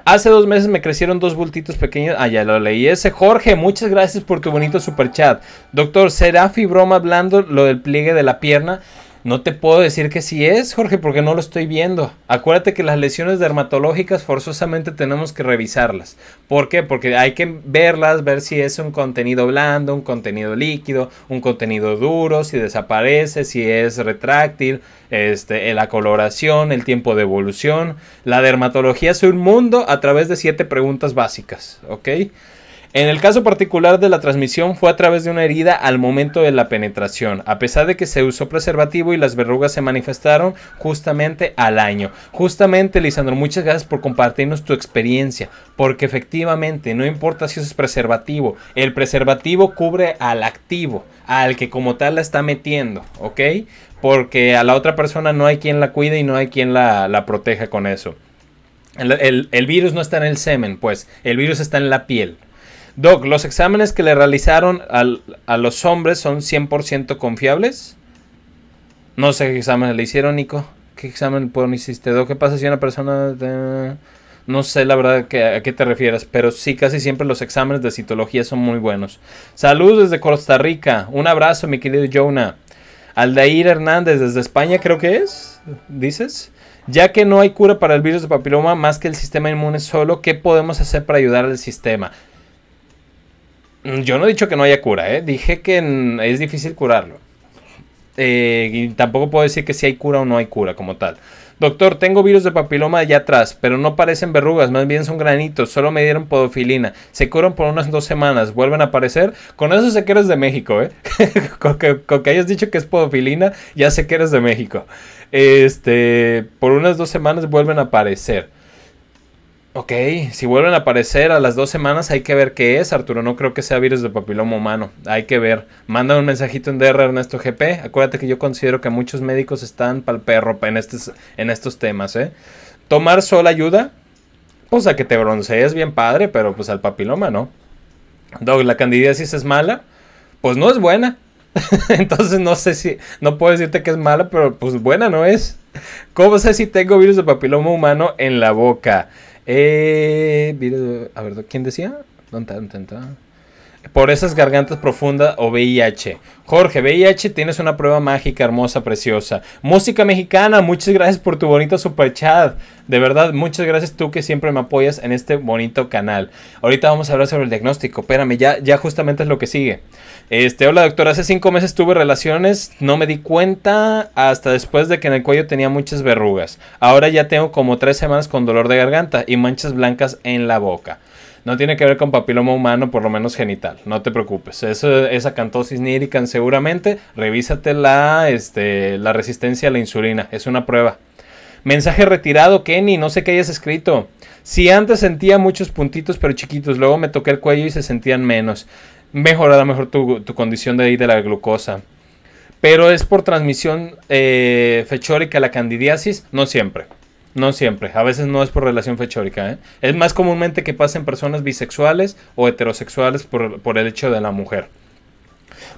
Hace dos meses me crecieron dos bultitos pequeños. Ah, ya lo leí. Ese Jorge, muchas gracias por tu bonito super chat, Doctor, ¿será fibroma blando lo del pliegue de la pierna? No te puedo decir que sí es, Jorge, porque no lo estoy viendo. Acuérdate que las lesiones dermatológicas forzosamente tenemos que revisarlas. ¿Por qué? Porque hay que verlas, ver si es un contenido blando, un contenido líquido, un contenido duro, si desaparece, si es retráctil, este, eh, la coloración, el tiempo de evolución. La dermatología es un mundo a través de siete preguntas básicas, ¿ok? En el caso particular de la transmisión fue a través de una herida al momento de la penetración, a pesar de que se usó preservativo y las verrugas se manifestaron justamente al año. Justamente, Lisandro, muchas gracias por compartirnos tu experiencia, porque efectivamente, no importa si es preservativo, el preservativo cubre al activo, al que como tal la está metiendo, ¿ok? Porque a la otra persona no hay quien la cuide y no hay quien la, proteja con eso. el virus no está en el semen, pues, el virus está en la piel. Doc, ¿los exámenes que le realizaron a los hombres son 100% confiables? No sé qué exámenes le hicieron, Nico. ¿Qué exámenes hiciste, Doc? ¿Qué pasa si una persona... No sé la verdad que, a qué te refieres, pero sí, casi siempre los exámenes de citología son muy buenos. Saludos desde Costa Rica. Un abrazo, mi querido Jonah. Aldair Hernández, desde España creo que es, dices. Ya que no hay cura para el virus de papiloma más que el sistema inmune solo, ¿qué podemos hacer para ayudar al sistema? Mm, yo no he dicho que no haya cura, ¿eh? Dije que es difícil curarlo. Eh, y tampoco puedo decir que si hay cura o no hay cura como tal. Doctor, tengo virus de papiloma allá atrás, pero no parecen verrugas, más bien son granitos, solo me dieron podofilina. Se curan por unas dos semanas, vuelven a aparecer. Con eso sé que eres de México, ¿eh? con, que, hayas dicho que es podofilina, ya sé que eres de México. Este, por unas dos semanas vuelven a aparecer. Ok, si vuelven a aparecer a las dos semanas hay que ver qué es, Arturo. No creo que sea virus de papiloma humano. Hay que ver. Manda un mensajito en DR Ernesto GP. Acuérdate que yo considero que muchos médicos están pal perro en, estos, en estos temas. ¿eh? ¿Tomar sol ayuda? O pues, sea, que te broncees bien padre, pero pues al papiloma no. Dog, ¿la candidiasis es mala? Pues no es buena. Entonces no sé si, no puedo decirte que es mala, pero pues buena no es. ¿Cómo sé si tengo virus de papiloma humano en la boca? Eh, a ver, ¿quién decía? ¿Dónde está? por esas gargantas profundas o VIH. Jorge, VIH, tienes una prueba mágica, hermosa, preciosa. Música mexicana, muchas gracias por tu bonito super chat. De verdad, muchas gracias tú que siempre me apoyas en este bonito canal. Ahorita vamos a hablar sobre el diagnóstico. Espérame, ya, ya justamente es lo que sigue. Este, hola doctor, hace cinco meses tuve relaciones, no me di cuenta hasta después de que en el cuello tenía muchas verrugas. Ahora ya tengo como tres semanas con dolor de garganta y manchas blancas en la boca. No tiene que ver con papiloma humano, por lo menos genital. No te preocupes. Esa es acantosis nírican seguramente. Revísate la, este, la resistencia a la insulina. Es una prueba. Mensaje retirado, Kenny. No sé qué hayas escrito. Si antes sentía muchos puntitos, pero chiquitos. Luego me toqué el cuello y se sentían menos. Mejorada mejor tu, condición de ahí de la glucosa pero es por transmisión eh, fechórica la candidiasis, no siempre. No siempre, a veces no es por relación fechórica. ¿eh? Es más comúnmente que pasen personas bisexuales o heterosexuales por, el hecho de la mujer.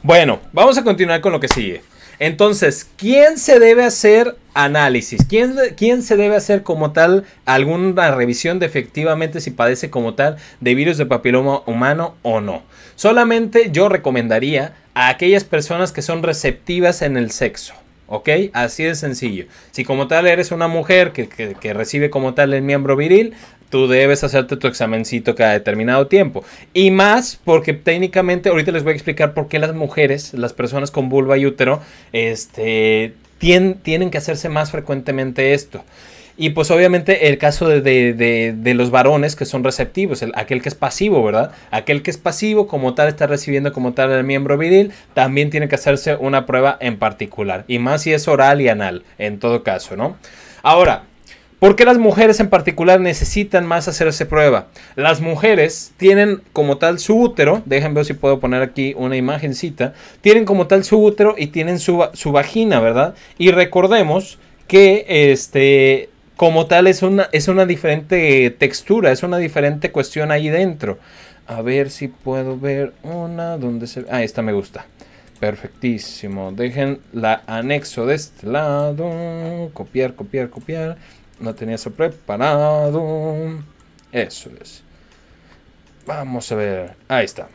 Bueno, vamos a continuar con lo que sigue. Entonces, ¿quién se debe hacer análisis? ¿Quién, se debe hacer como tal alguna revisión de efectivamente si padece como tal de virus de papiloma humano o no? Solamente yo recomendaría a aquellas personas que son receptivas en el sexo. ¿Ok? Así de sencillo. Si como tal eres una mujer que, recibe como tal el miembro viril, tú debes hacerte tu examencito cada determinado tiempo. Y más porque técnicamente, ahorita les voy a explicar por qué las mujeres, las personas con vulva y útero, este, tienen que hacerse más frecuentemente esto. Y pues obviamente el caso de, los varones que son receptivos, el, aquel que es pasivo, ¿verdad? Aquel que es pasivo como tal está recibiendo como tal el miembro viril, también tiene que hacerse una prueba en particular. Y más si es oral y anal, en todo caso, ¿no? Ahora, ¿Por qué las mujeres en particular necesitan más hacerse prueba? Las mujeres tienen como tal su útero, déjenme ver si puedo poner aquí una imagencita, tienen como tal su útero y tienen su, su vagina, ¿verdad? Y recordemos que este, como tal es una, es una diferente textura, es una diferente cuestión ahí dentro. A ver si puedo ver una donde se... Ah, esta me gusta. Perfectísimo. Dejen la anexo de este lado. Copiar, copiar, copiar. No tenía eso preparado. Eso es. Vamos a ver. Ahí está.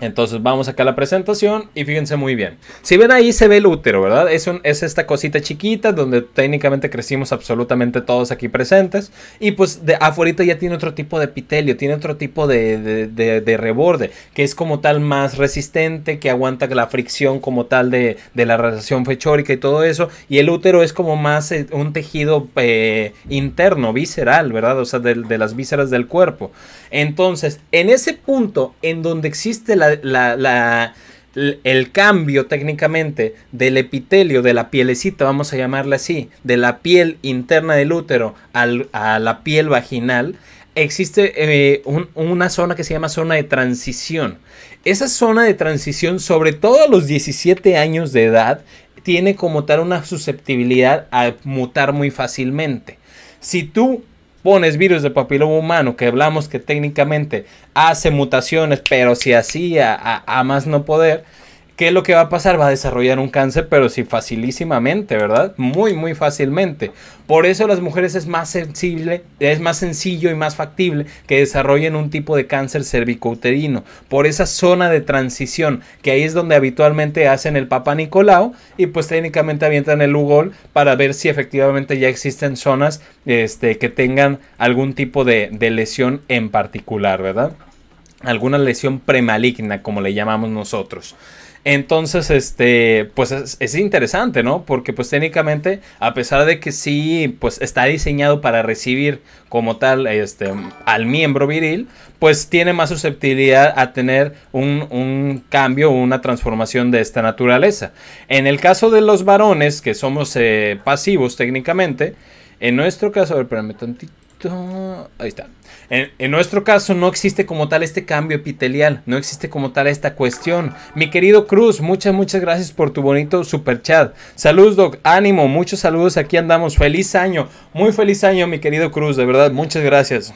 Entonces vamos acá a la presentación y fíjense muy bien. Si ven ahí se ve el útero, ¿verdad? Es, es esta cosita chiquita donde técnicamente crecimos absolutamente todos aquí presentes. Y pues de afuera ya tiene otro tipo de epitelio, tiene otro tipo de, de, reborde, que es como tal más resistente, que aguanta la fricción como tal de, la relación fechórica y todo eso. Y el útero es como más eh, un tejido eh, interno, visceral, ¿verdad? O sea, de las vísceras del cuerpo. Entonces, en ese punto en donde existe la el cambio técnicamente del epitelio de la pielecita, vamos a llamarla así, de la piel interna del útero a la piel vaginal, existe eh, una zona que se llama zona de transición. Esa zona de transición, sobre todo a los 17 años de edad, tiene como tal una susceptibilidad a mutar muy fácilmente. Si tú pones virus de papiloma humano, que hablamos que técnicamente hace mutaciones, pero si hacía a, a más no poder, ¿qué es lo que va a pasar? Va a desarrollar un cáncer, pero sí facilísimamente, ¿verdad? Muy, muy fácilmente. Por eso las mujeres es más sensible, es más sencillo y más factible que desarrollen un tipo de cáncer cervicouterino, por esa zona de transición, que ahí es donde habitualmente hacen el Papa Nicolau y pues técnicamente avientan el Ugol para ver si efectivamente ya existen zonas este, que tengan algún tipo de, de lesión en particular, ¿verdad? Alguna lesión premaligna, como le llamamos nosotros. Entonces, este, pues es, interesante, ¿no? Porque pues técnicamente, a pesar de que sí, pues está diseñado para recibir como tal este, al miembro viril, pues tiene más susceptibilidad a tener un, un cambio, una transformación de esta naturaleza. En el caso de los varones, que somos eh, pasivos técnicamente, en nuestro caso, a ver, espérame Ahí está. En, en, nuestro caso no existe como tal este cambio epitelial, no existe como tal esta cuestión. Mi querido Cruz, muchas, muchas gracias por tu bonito super chat. Saludos, Doc, ánimo, muchos saludos, aquí andamos. Feliz año, muy feliz año, mi querido Cruz, de verdad, muchas gracias.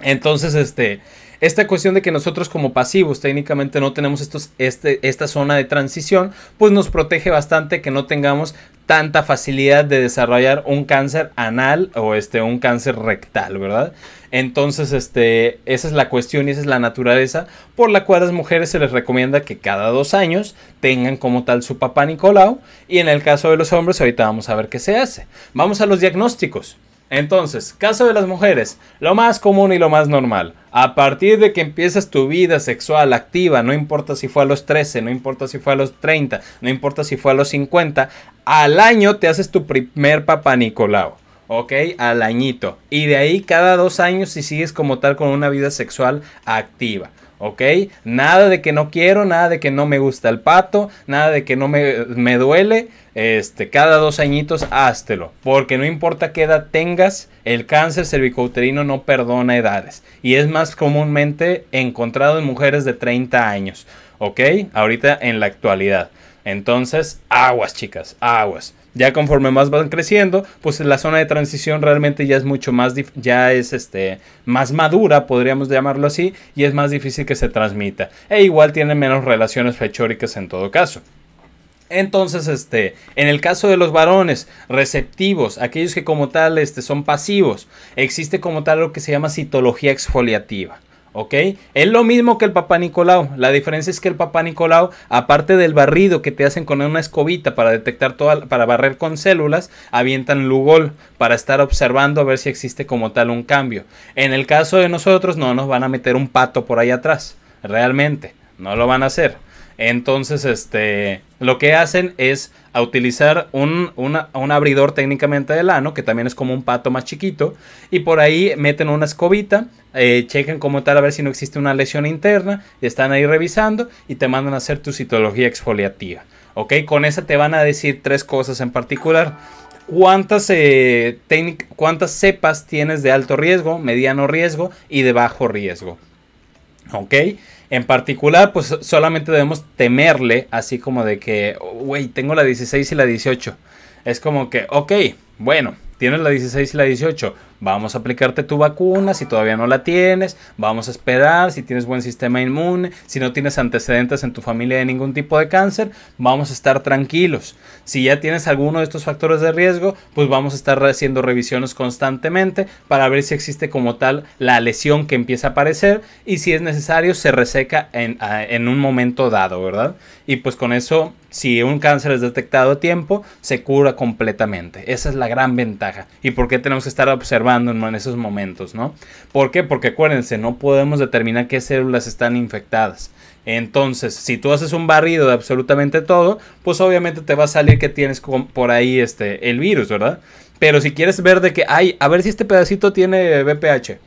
Entonces, este, esta cuestión de que nosotros como pasivos técnicamente no tenemos estos, este, esta zona de transición, pues nos protege bastante que no tengamos tanta facilidad de desarrollar un cáncer anal o este, un cáncer rectal, ¿verdad? Entonces, este, esa es la cuestión y esa es la naturaleza por la cual a las mujeres se les recomienda que cada dos años tengan como tal su papá Nicolau y en el caso de los hombres ahorita vamos a ver qué se hace. Vamos a los diagnósticos. Entonces, caso de las mujeres, lo más común y lo más normal. A partir de que empiezas tu vida sexual activa, no importa si fue a los 13, no importa si fue a los 30, no importa si fue a los 50, al año te haces tu primer papá Nicolau. ¿ok? Al añito. Y de ahí cada dos años si sigues como tal con una vida sexual activa. ¿ok? Nada de que no quiero, nada de que no me gusta el pato, nada de que no me, duele. Este, cada dos añitos háztelo, porque no importa qué edad tengas, el cáncer cervicouterino no perdona edades y es más comúnmente encontrado en mujeres de 30 años, ¿ok? Ahorita en la actualidad. Entonces, aguas chicas, aguas. Ya conforme más van creciendo, pues la zona de transición realmente ya es mucho más, ya es este, más madura, podríamos llamarlo así, y es más difícil que se transmita. E igual tiene menos relaciones fechóricas en todo caso. Entonces, este, en el caso de los varones receptivos, aquellos que como tal este, son pasivos, existe como tal lo que se llama citología exfoliativa. Es lo mismo que el papá Nicolau. La diferencia es que el papá Nicolau, aparte del barrido que te hacen con una escobita para detectar toda, para barrer con células, avientan Lugol para estar observando a ver si existe como tal un cambio. En el caso de nosotros, no nos van a meter un pato por ahí atrás, realmente, no lo van a hacer. Entonces, este, lo que hacen es a utilizar un, abridor técnicamente de lano, que también es como un pato más chiquito, y por ahí meten una escobita, eh, chequen como tal a ver si no existe una lesión interna, están ahí revisando y te mandan a hacer tu citología exfoliativa. ¿Ok? Con esa te van a decir tres cosas en particular. ¿Cuántas, eh, ¿Cuántas cepas tienes de alto riesgo, mediano riesgo y de bajo riesgo? ¿Ok? En particular, pues solamente debemos temerle, así como de que, oh, güey, tengo la 16 y la 18. Es como que, ok, bueno, ¿Tienes la 16 y la 18? Vamos a aplicarte tu vacuna si todavía no la tienes. Vamos a esperar si tienes buen sistema inmune, si no tienes antecedentes en tu familia de ningún tipo de cáncer. Vamos a estar tranquilos. Si ya tienes alguno de estos factores de riesgo, pues vamos a estar haciendo revisiones constantemente para ver si existe como tal la lesión que empieza a aparecer y si es necesario se reseca en, ah, un momento dado, ¿verdad? Y pues con eso, si un cáncer es detectado a tiempo, se cura completamente. Esa es la gran ventaja y por qué tenemos que estar observando en esos momentos, ¿no? ¿Por qué? Porque acuérdense, no podemos determinar qué células están infectadas. Entonces, si tú haces un barrido de absolutamente todo, pues obviamente te va a salir que tienes por ahí este, el virus, ¿verdad? Pero si quieres ver de que, ay, a ver si este pedacito tiene BPH.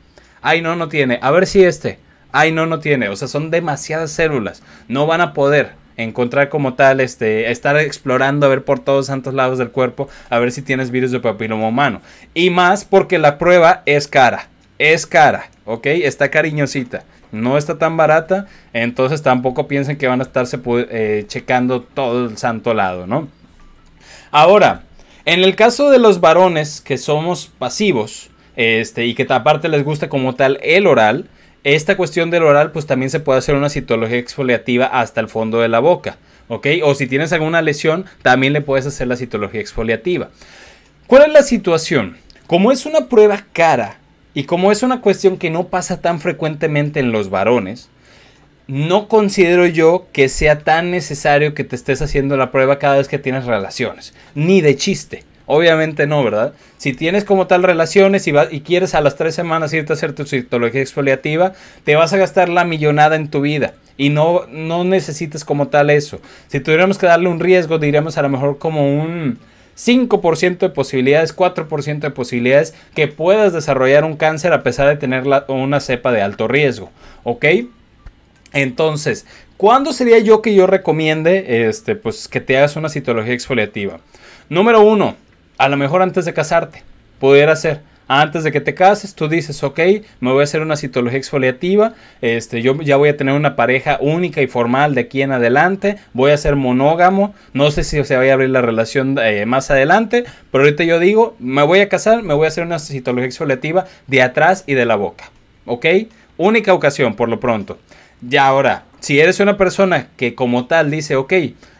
Ay, no, no tiene. A ver si este. Ay, no, no tiene. O sea, son demasiadas células. No van a poder encontrar como tal, este, estar explorando a ver por todos santos lados del cuerpo, a ver si tienes virus de papiloma humano. Y más porque la prueba es cara, es cara, ¿ok? Está cariñosita, no está tan barata, entonces tampoco piensen que van a estarse eh, checando todo el santo lado, ¿no? Ahora, en el caso de los varones que somos pasivos, este, y que aparte les gusta como tal el oral, esta cuestión del oral, pues también se puede hacer una citología exfoliativa hasta el fondo de la boca, ¿ok? O si tienes alguna lesión, también le puedes hacer la citología exfoliativa. ¿Cuál es la situación? Como es una prueba cara y como es una cuestión que no pasa tan frecuentemente en los varones, no considero yo que sea tan necesario que te estés haciendo la prueba cada vez que tienes relaciones, ni de chiste. Obviamente no, ¿verdad? Si tienes como tal relaciones y, y quieres a las tres semanas irte a hacer tu citología exfoliativa, te vas a gastar la millonada en tu vida y no, no necesitas como tal eso. Si tuviéramos que darle un riesgo, diríamos a lo mejor como un 5% de posibilidades, 4% de posibilidades que puedas desarrollar un cáncer a pesar de tener una cepa de alto riesgo, ¿ok? Entonces, ¿cuándo sería yo que yo recomiende este, pues, que te hagas una citología exfoliativa? Número uno, a lo mejor antes de casarte, pudiera ser. Antes de que te cases, tú dices, ok, me voy a hacer una citología exfoliativa, este, yo ya voy a tener una pareja única y formal de aquí en adelante, voy a ser monógamo, no sé si se vaya a abrir la relación eh, más adelante, pero ahorita yo digo, me voy a casar, me voy a hacer una citología exfoliativa de atrás y de la boca, ok, única ocasión por lo pronto. Ya ahora, si eres una persona que como tal dice, ok,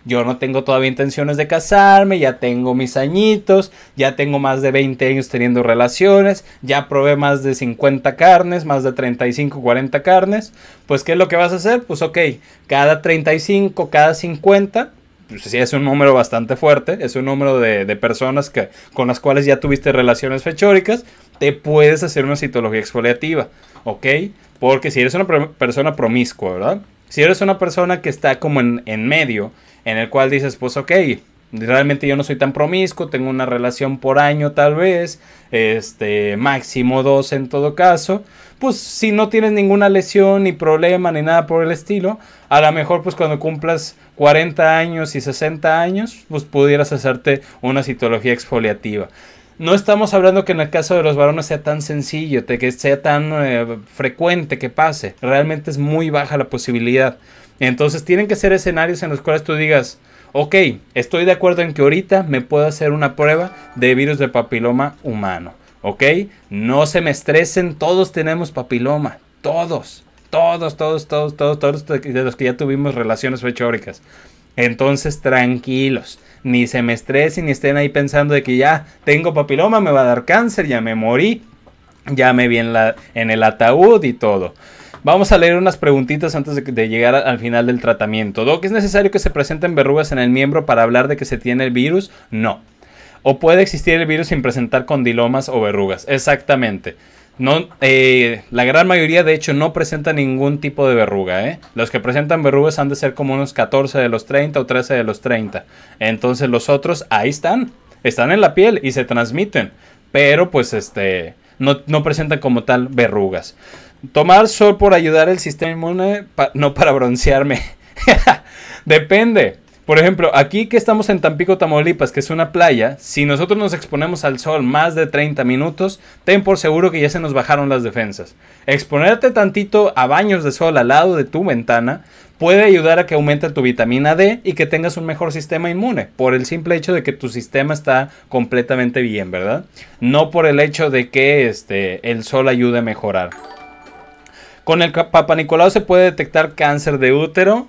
yo no tengo todavía intenciones de casarme, ya tengo mis añitos, ya tengo más de 20 años teniendo relaciones, ya probé más de 50 carnes, más de 35, 40 carnes, pues ¿qué es lo que vas a hacer? Pues ok, cada 35, cada 50 pues es un número bastante fuerte, es un número de, personas que, con las cuales ya tuviste relaciones fechóricas, te puedes hacer una citología exfoliativa, ¿ok? Porque si eres una persona promiscua, ¿verdad? Si eres una persona que está como en, medio, en el cual dices, pues ok, realmente yo no soy tan promiscuo, tengo una relación por año tal vez, este, máximo dos en todo caso, pues si no tienes ninguna lesión ni problema ni nada por el estilo, a lo mejor pues cuando cumplas 40 años y 60 años, pues pudieras hacerte una citología exfoliativa no estamos hablando que en el caso de los varones sea tan sencillo, que sea tan eh, frecuente que pase. Realmente es muy baja la posibilidad. Entonces tienen que ser escenarios en los cuales tú digas, ok, estoy de acuerdo en que ahorita me puedo hacer una prueba de virus de papiloma humano. ¿Ok? No se me estresen, todos tenemos papiloma. Todos, todos, todos, todos, todos, todos de los que ya tuvimos relaciones fechóricas. Entonces, tranquilos ni se me estresen ni estén ahí pensando de que ya tengo papiloma, me va a dar cáncer, ya me morí, ya me vi en, la, en el ataúd y todo. Vamos a leer unas preguntitas antes de, llegar al final del tratamiento. Doc, ¿es necesario que se presenten verrugas en el miembro para hablar de que se tiene el virus? No. ¿O puede existir el virus sin presentar condilomas o verrugas? Exactamente. No, eh, la gran mayoría de hecho no presenta ningún tipo de verruga. ¿eh? Los que presentan verrugas han de ser como unos 14 de los 30 o 13 de los 30. Entonces los otros ahí están. Están en la piel y se transmiten. Pero pues este no, presentan como tal verrugas. Tomar sol por ayudar el sistema inmune, no para broncearme. Depende. Por ejemplo, aquí que estamos en Tampico, Tamaulipas, que es una playa, si nosotros nos exponemos al sol más de 30 minutos, ten por seguro que ya se nos bajaron las defensas. Exponerte tantito a baños de sol al lado de tu ventana puede ayudar a que aumente tu vitamina D y que tengas un mejor sistema inmune, por el simple hecho de que tu sistema está completamente bien, ¿verdad? No por el hecho de que este, el sol ayude a mejorar. Con el Nicolau se puede detectar cáncer de útero,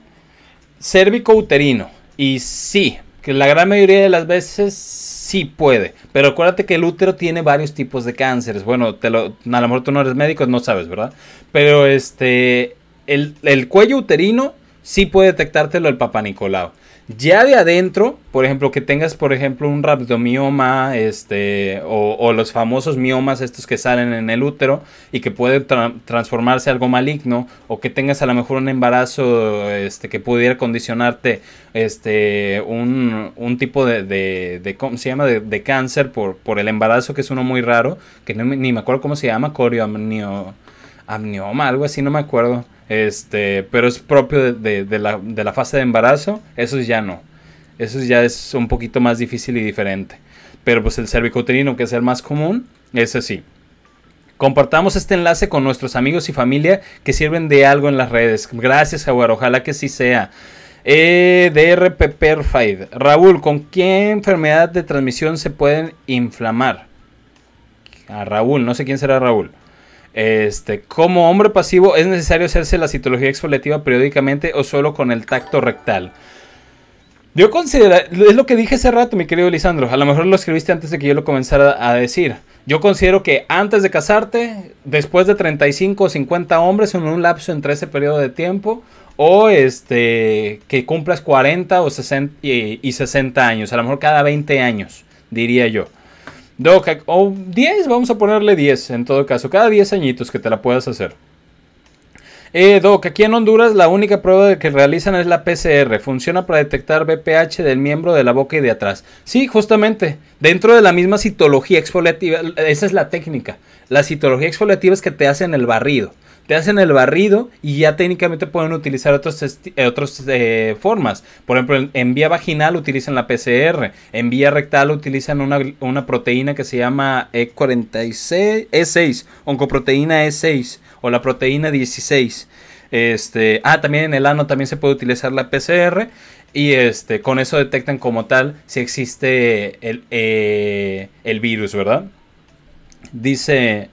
cérvico uterino y sí, que la gran mayoría de las veces sí puede. Pero acuérdate que el útero tiene varios tipos de cánceres. Bueno, te lo, a lo mejor tú no eres médico, no sabes, ¿verdad? Pero este, el, el cuello uterino sí puede detectártelo el papá Nicolau. Ya de adentro, por ejemplo, que tengas, por ejemplo, un rhabdomioma, este, o, los famosos miomas estos que salen en el útero y que puede transformarse algo maligno, o que tengas a lo mejor un embarazo, este, que pudiera condicionarte, este, un, tipo de, de, se llama? De, cáncer por, por el embarazo, que es uno muy raro, que no, ni me acuerdo cómo se llama, corioamnioma, algo así, no me acuerdo. Este, pero es propio de, la, fase de embarazo, eso ya no. Eso ya es un poquito más difícil y diferente. Pero pues el cervicouterino, que es el más común, ese sí. Compartamos este enlace con nuestros amigos y familia que sirven de algo en las redes. Gracias, Jaguar. Ojalá que sí sea. EDRP Perfide. Raúl, ¿con qué enfermedad de transmisión se pueden inflamar? A Raúl, no sé quién será Raúl. Este, como hombre pasivo, ¿es necesario hacerse la citología exfoliativa periódicamente o solo con el tacto rectal? Yo considero, es lo que dije hace rato, mi querido Lisandro, a lo mejor lo escribiste antes de que yo lo comenzara a decir. Yo considero que antes de casarte, después de 35 o 50 hombres en un lapso entre ese periodo de tiempo, o este, que cumplas 40 o 60 y 60 años, a lo mejor cada 20 años, diría yo. Doc, o 10, vamos a ponerle 10 en todo caso, cada 10 añitos que te la puedas hacer. Eh, Doc, aquí en Honduras la única prueba que realizan es la PCR. Funciona para detectar BPH del miembro de la boca y de atrás. Sí, justamente. Dentro de la misma citología exfoliativa, esa es la técnica. La citología exfoliativa es que te hacen el barrido te hacen el barrido y ya técnicamente pueden utilizar otras otros, eh, eh, formas. Por ejemplo, en, vía vaginal utilizan la PCR, en vía rectal utilizan una, proteína que se llama E46, E6, oncoproteína E6 o la proteína 16. Este, ah, también en el ano también se puede utilizar la PCR y este, con eso detectan como tal si existe el, eh, el virus, ¿verdad? Dice,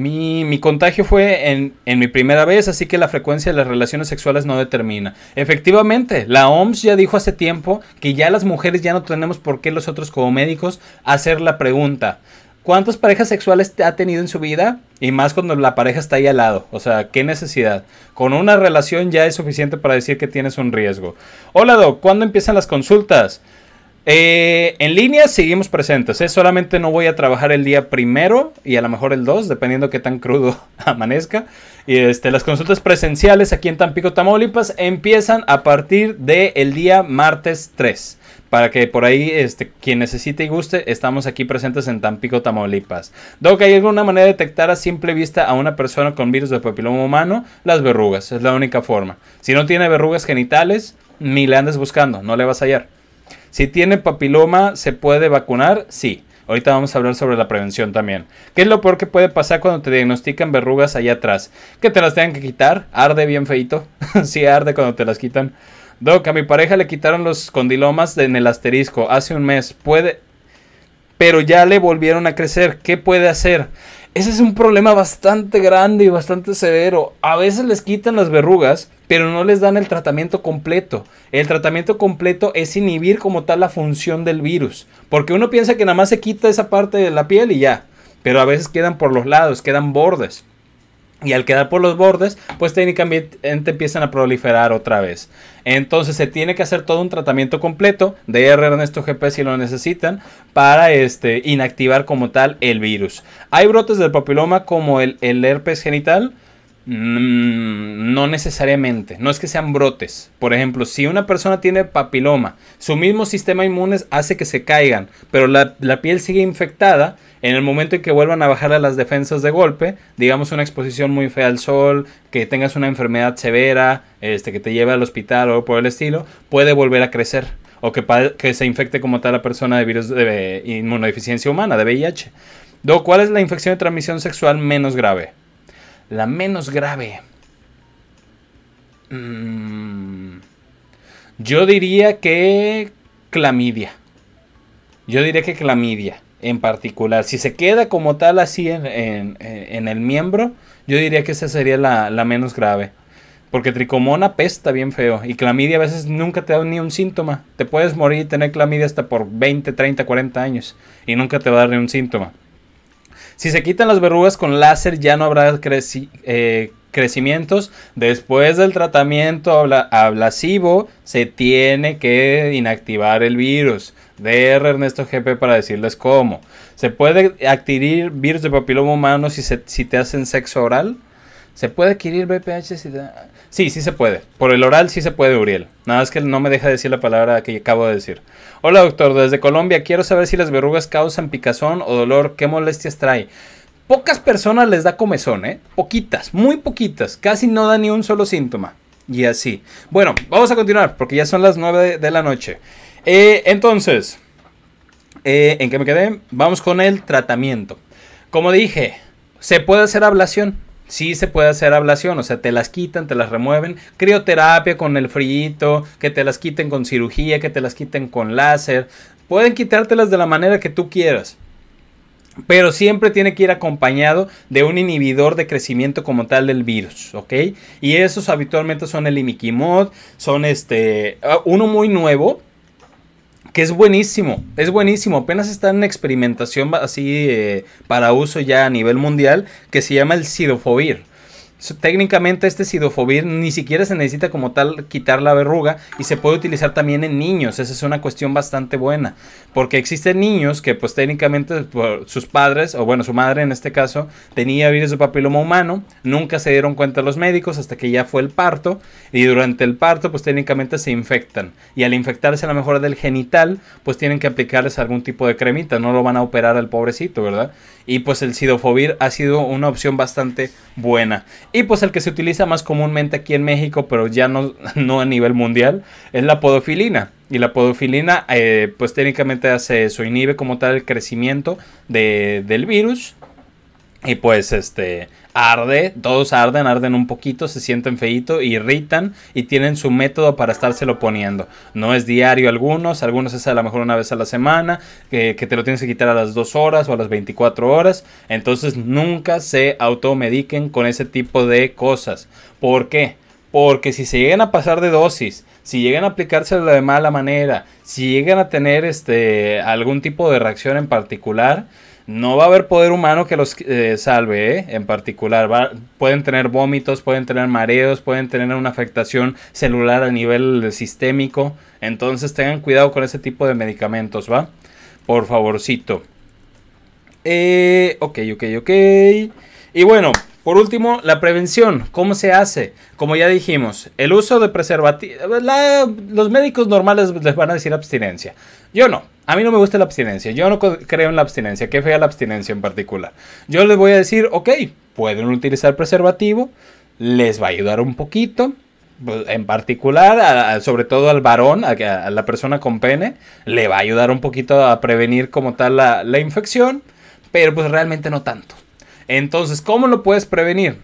mi, contagio fue en, mi primera vez, así que la frecuencia de las relaciones sexuales no determina. Efectivamente, la OMS ya dijo hace tiempo que ya las mujeres ya no tenemos por qué los otros como médicos hacer la pregunta. ¿Cuántas parejas sexuales ha tenido en su vida? Y más cuando la pareja está ahí al lado. O sea, ¿qué necesidad? Con una relación ya es suficiente para decir que tienes un riesgo. Hola Doc, ¿cuándo empiezan las consultas? Eh, en línea seguimos presentes, ¿eh? solamente no voy a trabajar el día primero y a lo mejor el 2, dependiendo qué tan crudo amanezca. Y este, las consultas presenciales aquí en Tampico, Tamaulipas empiezan a partir del día martes 3. Para que por ahí este, quien necesite y guste, estamos aquí presentes en Tampico, Tamaulipas. Doc, ¿hay alguna manera de detectar a simple vista a una persona con virus de papiloma humano? Las verrugas, es la única forma. Si no tiene verrugas genitales, ni le andes buscando, no le vas a hallar. Si tiene papiloma, ¿se puede vacunar? Sí. Ahorita vamos a hablar sobre la prevención también. ¿Qué es lo peor que puede pasar cuando te diagnostican verrugas allá atrás? Que te las tengan que quitar. Arde bien feito. sí, arde cuando te las quitan. Doc, a mi pareja le quitaron los condilomas en el asterisco hace un mes. Puede. Pero ya le volvieron a crecer. ¿Qué puede hacer? Ese es un problema bastante grande y bastante severo. A veces les quitan las verrugas, pero no les dan el tratamiento completo. El tratamiento completo es inhibir como tal la función del virus. Porque uno piensa que nada más se quita esa parte de la piel y ya. Pero a veces quedan por los lados, quedan bordes. Y al quedar por los bordes, pues técnicamente empiezan a proliferar otra vez. Entonces se tiene que hacer todo un tratamiento completo de Ernesto GP si lo necesitan para este, inactivar como tal el virus. Hay brotes del papiloma como el, el herpes genital, Mm, no necesariamente, no es que sean brotes. Por ejemplo, si una persona tiene papiloma, su mismo sistema inmune hace que se caigan, pero la, piel sigue infectada, en el momento en que vuelvan a bajar las defensas de golpe, digamos una exposición muy fea al sol, que tengas una enfermedad severa, este, que te lleve al hospital o por el estilo, puede volver a crecer o que, que se infecte como tal la persona de virus de inmunodeficiencia humana, de VIH. Do, ¿cuál es la infección de transmisión sexual menos grave? La menos grave. Mm, yo diría que clamidia. Yo diría que clamidia en particular. Si se queda como tal así en, el miembro, yo diría que esa sería la, la, menos grave. Porque tricomona pesta bien feo. Y clamidia a veces nunca te da ni un síntoma. Te puedes morir y tener clamidia hasta por 20, 30, 40 años. Y nunca te va a dar ni un síntoma. Si se quitan las verrugas con láser ya no habrá eh, crecimientos. Después del tratamiento ablativo se tiene que inactivar el virus. DR Ernesto GP para decirles cómo. ¿Se puede adquirir virus de papiloma humano si, se, si te hacen sexo oral? ¿Se puede adquirir BPH? Si Sí, sí se puede. Por el oral sí se puede, Uriel. Nada más que no me deja decir la palabra que acabo de decir. Hola doctor, desde Colombia quiero saber si las verrugas causan picazón o dolor. ¿Qué molestias trae? Pocas personas les da comezón, ¿eh? Poquitas, muy poquitas. Casi no da ni un solo síntoma. Y así. Bueno, vamos a continuar porque ya son las 9 de la noche. Eh, entonces, eh, ¿en qué me quedé? Vamos con el tratamiento. Como dije, se puede hacer ablación sí se puede hacer ablación, o sea, te las quitan, te las remueven, crioterapia con el frito, que te las quiten con cirugía, que te las quiten con láser, pueden quitártelas de la manera que tú quieras. Pero siempre tiene que ir acompañado de un inhibidor de crecimiento como tal del virus, ¿ok? Y esos habitualmente son el imiquimod, son este, ah, uno muy nuevo, que es buenísimo, es buenísimo. Apenas está en experimentación así eh, para uso ya a nivel mundial, que se llama el sidofovir técnicamente este sidofovir ni siquiera se necesita como tal quitar la verruga y se puede utilizar también en niños. Esa es una cuestión bastante buena, porque existen niños que pues técnicamente sus padres, o bueno, su madre en este caso, tenía virus de papiloma humano, nunca se dieron cuenta los médicos hasta que ya fue el parto y durante el parto pues técnicamente se infectan y al infectarse a lo mejor del genital pues tienen que aplicarles algún tipo de cremita, no lo van a operar al pobrecito, ¿verdad? Y pues el sidofovir ha sido una opción bastante buena. Y pues el que se utiliza más comúnmente aquí en México, pero ya no, a nivel mundial, es la podofilina. Y la podofilina, eh, pues técnicamente hace eso, inhibe como tal el crecimiento del virus y pues este arde, todos arden, arden un poquito, se sienten feíto, irritan y tienen su método para estárselo poniendo. No es diario algunos, algunos es a lo mejor una vez a la semana, que, te lo tienes que quitar a las 2 horas o a las 24 horas. Entonces nunca se automediquen con ese tipo de cosas. ¿Por qué? Porque si se llegan a pasar de dosis, si llegan a aplicárselo de mala manera, si llegan a tener este, algún tipo de reacción en particular, no va a haber poder humano que los eh, salve, ¿eh? en particular. pueden tener vómitos, pueden tener mareos, pueden tener una afectación celular a nivel sistémico. Entonces tengan cuidado con ese tipo de medicamentos, ¿va? Por favorcito. Eh, ok, ok, ok. Y bueno, por último, la prevención. ¿Cómo se hace? Como ya dijimos, el uso de preservativos. Los médicos normales les van a decir abstinencia. Yo no. A mí no me gusta la abstinencia. Yo no creo en la abstinencia. Qué fea la abstinencia en particular. Yo les voy a decir, ok, pueden utilizar preservativo. Les va a ayudar un poquito. Pues, en particular, sobre todo al varón, a, la persona con pene, le va a ayudar un poquito a prevenir como tal la infección. Pero pues realmente no tanto. Entonces, ¿cómo lo puedes prevenir?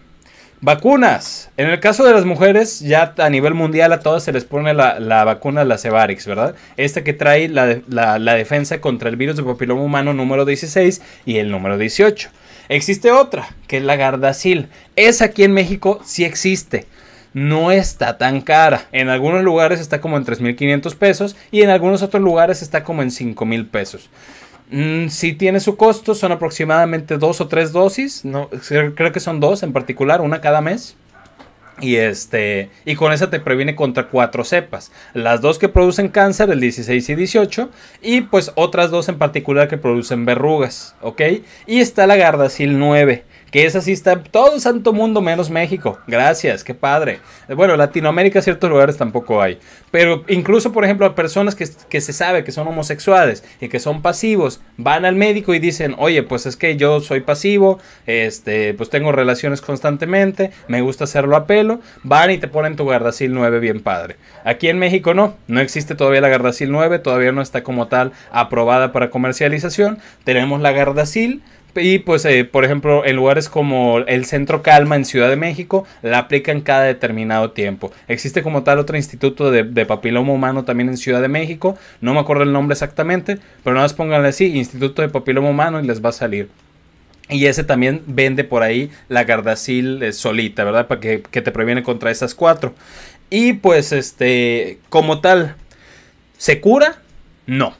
Vacunas. En el caso de las mujeres, ya a nivel mundial a todas se les pone la, vacuna, la Cevarix, ¿verdad? Esta que trae la, la, defensa contra el virus de papiloma humano número 16 y el número 18. Existe otra, que es la Gardasil. Esa aquí en México sí existe. No está tan cara. En algunos lugares está como en 3.500 pesos y en algunos otros lugares está como en 5.000 pesos. Mm, si tiene su costo, son aproximadamente dos o tres dosis, no, creo que son dos en particular, una cada mes. Y este, y con esa te previene contra cuatro cepas. Las dos que producen cáncer, el 16 y 18, y pues otras dos en particular que producen verrugas, ¿ok? Y está la Gardasil 9 que esa sí está todo el santo mundo menos México. Gracias, qué padre. Bueno, Latinoamérica ciertos lugares tampoco hay. Pero incluso, por ejemplo, a personas que, se sabe que son homosexuales y que son pasivos, van al médico y dicen, oye, pues es que yo soy pasivo, este, pues tengo relaciones constantemente, me gusta hacerlo a pelo, van y te ponen tu Gardasil 9 bien padre. Aquí en México no, no existe todavía la Gardasil 9, todavía no está como tal aprobada para comercialización. Tenemos la Gardasil y pues, eh, por ejemplo, en lugares como el Centro Calma en Ciudad de México, la aplican cada determinado tiempo. Existe como tal otro instituto de, de papiloma humano también en Ciudad de México, no me acuerdo el nombre exactamente, pero nada más pónganle así, Instituto de Papiloma Humano y les va a salir. Y ese también vende por ahí la Gardasil eh, solita, ¿verdad? Para que, te previene contra esas cuatro. Y pues, este, como tal, ¿se cura? No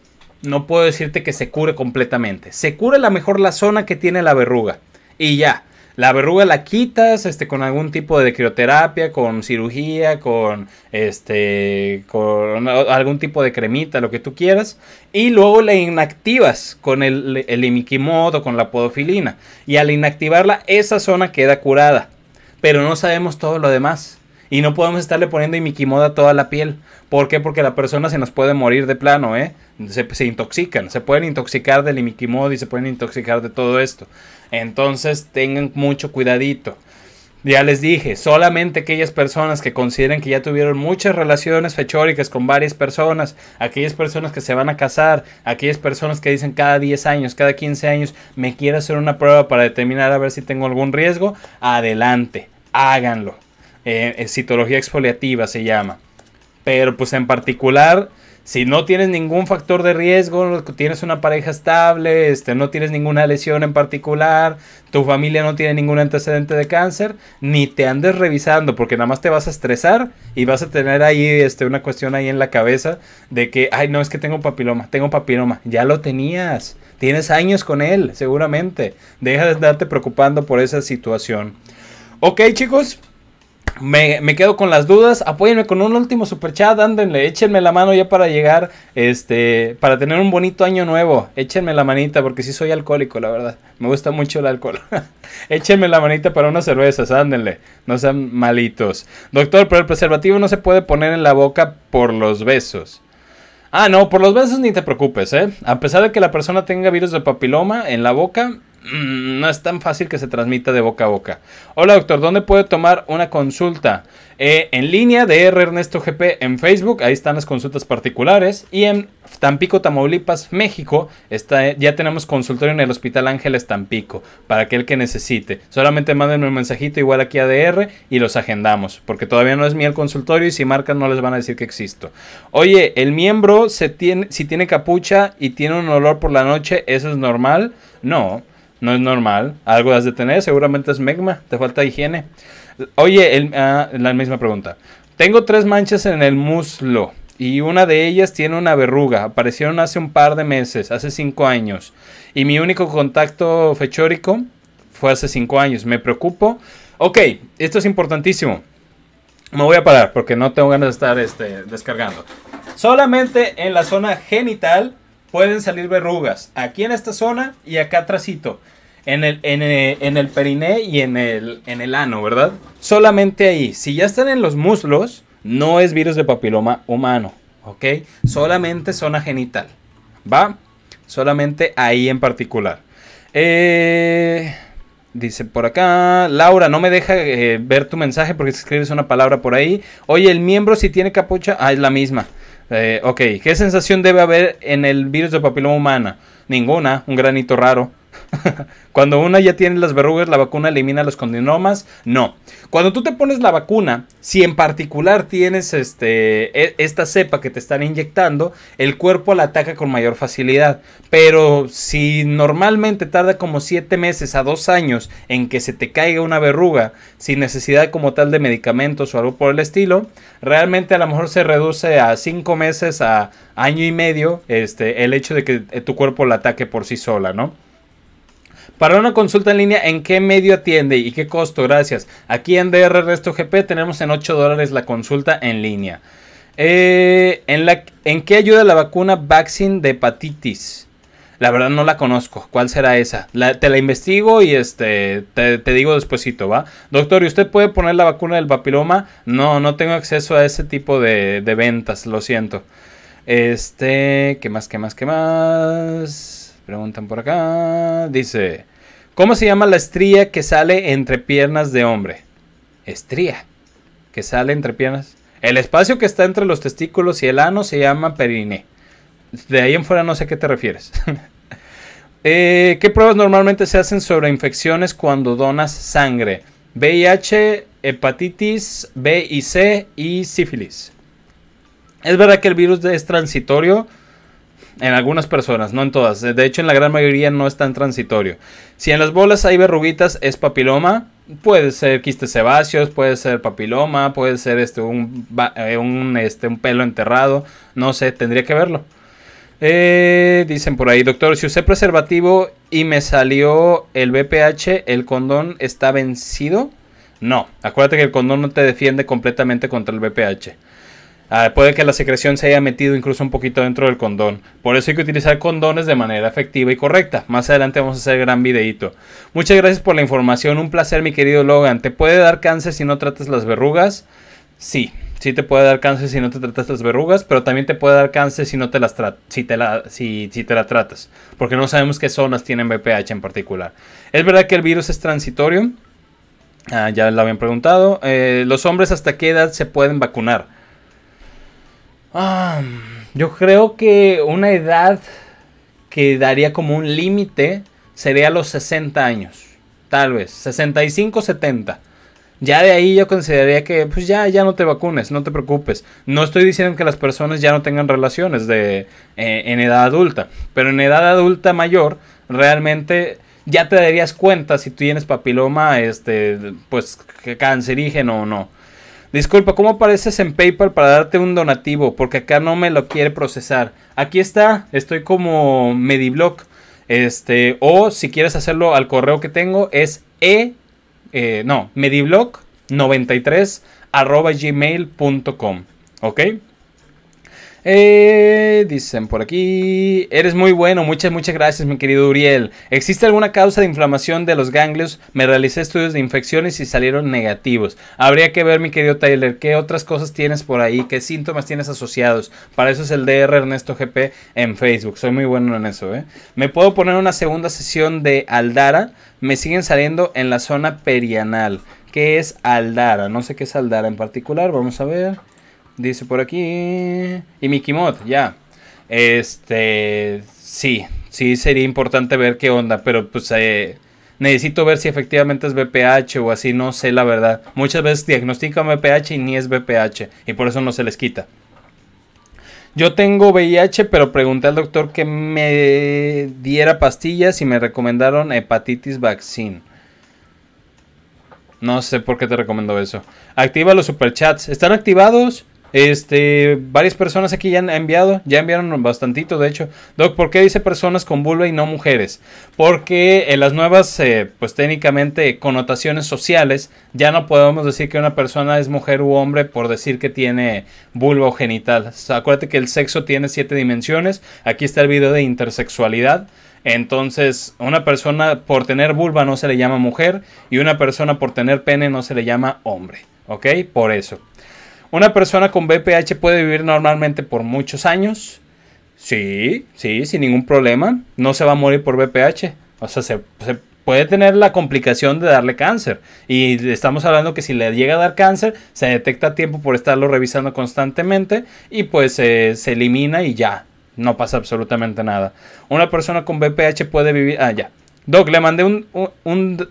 no puedo decirte que se cure completamente. Se cura la mejor la zona que tiene la verruga. Y ya, la verruga la quitas este, con algún tipo de crioterapia, con cirugía, con, este, con algún tipo de cremita, lo que tú quieras. Y luego la inactivas con el, el o con la podofilina. Y al inactivarla, esa zona queda curada. Pero no sabemos todo lo demás. Y no podemos estarle poniendo imiquimoda toda la piel. ¿Por qué? Porque la persona se nos puede morir de plano, ¿eh? Se, intoxican, se pueden intoxicar del imiquimoda y se pueden intoxicar de todo esto. Entonces tengan mucho cuidadito. Ya les dije, solamente aquellas personas que consideren que ya tuvieron muchas relaciones fechóricas con varias personas, aquellas personas que se van a casar, aquellas personas que dicen cada 10 años, cada 15 años, me quiero hacer una prueba para determinar a ver si tengo algún riesgo, adelante, háganlo. Eh, eh, citología exfoliativa se llama. Pero pues en particular, si no tienes ningún factor de riesgo, tienes una pareja estable, este, no tienes ninguna lesión en particular, tu familia no tiene ningún antecedente de cáncer, ni te andes revisando porque nada más te vas a estresar y vas a tener ahí este, una cuestión ahí en la cabeza de que, ay no, es que tengo papiloma, tengo papiloma, ya lo tenías, tienes años con él seguramente, deja de andarte preocupando por esa situación. Ok chicos, me, me, quedo con las dudas. Apóyenme con un último super chat Ándenle, échenme la mano ya para llegar. Este, para tener un bonito año nuevo. Échenme la manita, porque sí soy alcohólico, la verdad. Me gusta mucho el alcohol. échenme la manita para unas cervezas. Ándenle, no sean malitos. Doctor, pero el preservativo no se puede poner en la boca por los besos. Ah, no, por los besos ni te preocupes, ¿eh? A pesar de que la persona tenga virus de papiloma en la boca, Mm, no es tan fácil que se transmita de boca a boca. Hola doctor, ¿dónde puedo tomar una consulta? Eh, en línea de Ernesto GP en Facebook, ahí están las consultas particulares. Y en Tampico, Tamaulipas, México, está, eh, ya tenemos consultorio en el Hospital Ángeles Tampico, para aquel que necesite. Solamente mándenme un mensajito igual aquí a DR y los agendamos, porque todavía no es mi el consultorio y si marcan no les van a decir que existo. Oye, el miembro se si tiene capucha y tiene un olor por la noche, ¿eso es normal? No. No es normal. Algo has de tener. Seguramente es megma. Te falta higiene. Oye, ah, la misma pregunta. Tengo tres manchas en el muslo y una de ellas tiene una verruga. Aparecieron hace un par de meses, hace cinco años. Y mi único contacto fechórico fue hace cinco años. Me preocupo. Ok, esto es importantísimo. Me voy a parar porque no tengo ganas de estar este, descargando. Solamente en la zona genital pueden salir verrugas aquí en esta zona y acá atrásito. En el, en, eh, periné y en el, en el ano, ¿verdad? Solamente ahí. Si ya están en los muslos, no es virus de papiloma humano, ¿ok? Solamente zona genital, ¿va? Solamente ahí en particular. Eh, dice por acá, Laura, no me deja eh, ver tu mensaje porque escribes una palabra por ahí. Oye, el miembro si tiene capucha, ah, es la misma. Eh, ok, ¿qué sensación debe haber en el virus de papiloma humana? Ninguna, un granito raro. Cuando una ya tiene las verrugas, la vacuna elimina los condinomas. No. Cuando tú te pones la vacuna, si en particular tienes este, e, esta cepa que te están inyectando, el cuerpo la ataca con mayor facilidad. Pero si normalmente tarda como 7 meses a 2 años en que se te caiga una verruga sin necesidad como tal de medicamentos o algo por el estilo, realmente a lo mejor se reduce a 5 meses a año y medio este, el hecho de que eh, tu cuerpo la ataque por sí sola, ¿no? Para una consulta en línea, ¿en qué medio atiende y qué costo? Gracias. Aquí en DR Resto GP tenemos en 8 dólares la consulta en línea. Eh, ¿en, qué ayuda la vacuna Vaccine de hepatitis? La verdad no la conozco. ¿Cuál será esa? te la investigo y este te, digo despuesito, ¿va? Doctor, ¿y usted puede poner la vacuna del papiloma? No, no tengo acceso a ese tipo de, de ventas, lo siento. Este, ¿qué más, qué más, qué más? Preguntan por acá. Dice, ¿cómo se llama la estría que sale entre piernas de hombre? Estría, que sale entre piernas. El espacio que está entre los testículos y el ano se llama perine. De ahí en fuera no sé a qué te refieres. Eh, ¿Qué pruebas normalmente se hacen sobre infecciones cuando donas sangre? VIH, hepatitis B y C y sífilis. Es verdad que el virus es transitorio en algunas personas, no en todas. De hecho, en la gran mayoría no es tan transitorio. Si en las bolas hay verruguitas, es papiloma. Puede ser quiste sebáceos, puede ser papiloma, puede ser este, eh, un, este, un pelo enterrado. No sé, tendría que verlo. Eh, dicen por ahí, doctor, si usé preservativo y me salió el BPH, ¿el condón está vencido? No, acuérdate que el condón no te defiende completamente contra el BPH. Ah, puede que la secreción se haya metido incluso un poquito dentro del condón. Por eso hay que utilizar condones de manera efectiva y correcta. Más adelante vamos a hacer gran videito. Muchas gracias por la información. Un placer, mi querido Logan. ¿Te puede dar cáncer si no tratas las verrugas? Sí, sí te puede dar cáncer si no te tratas las verrugas, pero también te puede dar cáncer si no te las si te la, si, te la tratas, porque no sabemos qué zonas tienen BPH en particular. Es verdad que el virus es transitorio. Ah, ya la habían preguntado. Eh, los hombres hasta qué edad se pueden vacunar? Ah, yo creo que una edad que daría como un límite sería los 60 años. Tal vez, 65, 70. Ya de ahí yo consideraría que pues ya, ya no te vacunes, no te preocupes. No estoy diciendo que las personas ya no tengan relaciones de, eh, en edad adulta, pero en edad adulta mayor realmente ya te darías cuenta si tú tienes papiloma este, pues cancerígeno o no. Disculpa, ¿cómo apareces en PayPal para darte un donativo? Porque acá no me lo quiere procesar. Aquí está, estoy como Mediblock. Este, o si quieres hacerlo al correo que tengo, es e, eh, no, mediblock93 arroba gmail.com. ¿Ok? Eh, dicen por aquí, eres muy bueno, muchas, muchas gracias mi querido Uriel. ¿Existe alguna causa de inflamación de los ganglios? Me realicé estudios de infecciones y salieron negativos. Habría que ver mi querido Tyler, ¿qué otras cosas tienes por ahí? ¿Qué síntomas tienes asociados? Para eso es el DR Ernesto GP en Facebook, soy muy bueno en eso. ¿eh? Me puedo poner una segunda sesión de Aldara, me siguen saliendo en la zona perianal. ¿Qué es Aldara? No sé qué es Aldara en particular, vamos a ver. Dice por aquí. Y Mickey Mod, ya. Este. Sí, sí sería importante ver qué onda, pero pues eh, necesito ver si efectivamente es BPH o así, no sé la verdad. Muchas veces diagnostican BPH y ni es BPH, y por eso no se les quita. Yo tengo VIH, pero pregunté al doctor que me diera pastillas y me recomendaron hepatitis vaccine. No sé por qué te recomiendo eso. Activa los superchats. ¿Están activados? Este, varias personas aquí ya han enviado, ya enviaron bastantito, de hecho. Doc, ¿por qué dice personas con vulva y no mujeres? Porque en las nuevas, eh, pues técnicamente, connotaciones sociales, ya no podemos decir que una persona es mujer u hombre por decir que tiene vulva o genital. acuérdate que el sexo tiene siete dimensiones. Aquí está el video de intersexualidad. Entonces, una persona por tener vulva no se le llama mujer y una persona por tener pene no se le llama hombre. ¿Ok? Por eso. Una persona con BPH puede vivir normalmente por muchos años. Sí, sí, sin ningún problema. No se va a morir por BPH. O sea, se, puede tener la complicación de darle cáncer. Y estamos hablando que si le llega a dar cáncer, se detecta a tiempo por estarlo revisando constantemente y pues se elimina y ya. No pasa absolutamente nada. Una persona con BPH puede vivir... Ah, ya. Doc, le mandé un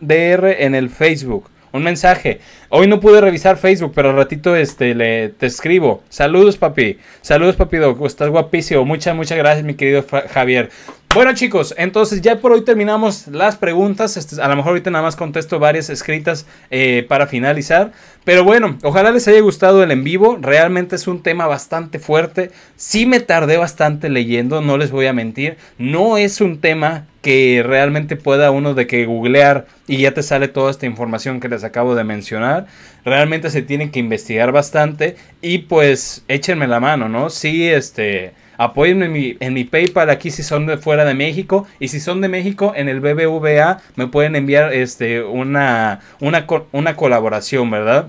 DR en el Facebook un mensaje. Hoy no pude revisar Facebook, pero al ratito este, le, te escribo. Saludos, papi. Saludos, papi Doc. Estás guapísimo. Muchas, muchas gracias, mi querido Javier. Bueno chicos, entonces ya por hoy terminamos las preguntas. Este, a lo mejor ahorita nada más contesto varias escritas eh, para finalizar. Pero bueno, ojalá les haya gustado el en vivo. Realmente es un tema bastante fuerte. Sí me tardé bastante leyendo, no les voy a mentir. No es un tema que realmente pueda uno de que googlear y ya te sale toda esta información que les acabo de mencionar. Realmente se tiene que investigar bastante y pues échenme la mano, ¿no? Sí, este Apóyenme en mi, en PayPal aquí si son de fuera de México. Y si son de México, en el BBVA me pueden enviar este, una, una, una colaboración, ¿verdad?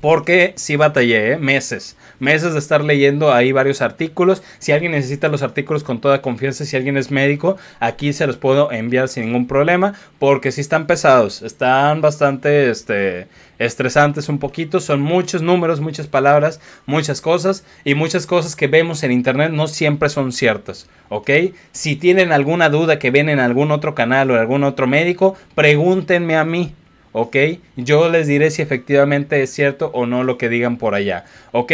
Porque sí batallé, ¿eh? meses, meses de estar leyendo ahí varios artículos. Si alguien necesita los artículos con toda confianza, si alguien es médico, aquí se los puedo enviar sin ningún problema. Porque si están pesados, están bastante este, estresantes un poquito. Son muchos números, muchas palabras, muchas cosas. Y muchas cosas que vemos en internet no siempre son ciertas, ¿ok? Si tienen alguna duda que ven en algún otro canal o algún otro médico, pregúntenme a mí ¿ok? Yo les diré si efectivamente es cierto o no lo que digan por allá, ¿ok?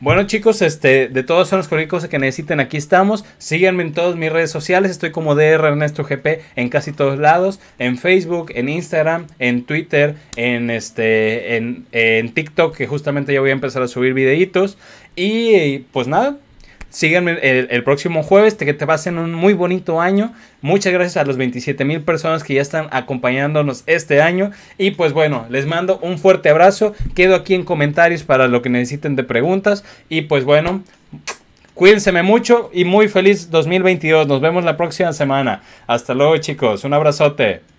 Bueno chicos, este, de todos son los cosa que necesiten, aquí estamos. Síganme en todas mis redes sociales, estoy como DR Ernesto GP en casi todos lados, en Facebook, en Instagram, en Twitter, en, este, en, en TikTok, que justamente ya voy a empezar a subir videitos. Y pues nada, Síganme el, próximo jueves, que te pasen un muy bonito año. Muchas gracias a los 27 mil personas que ya están acompañándonos este año. Y pues bueno, les mando un fuerte abrazo. Quedo aquí en comentarios para lo que necesiten de preguntas. Y pues bueno, cuídense mucho y muy feliz 2022. Nos vemos la próxima semana. Hasta luego chicos, un abrazote.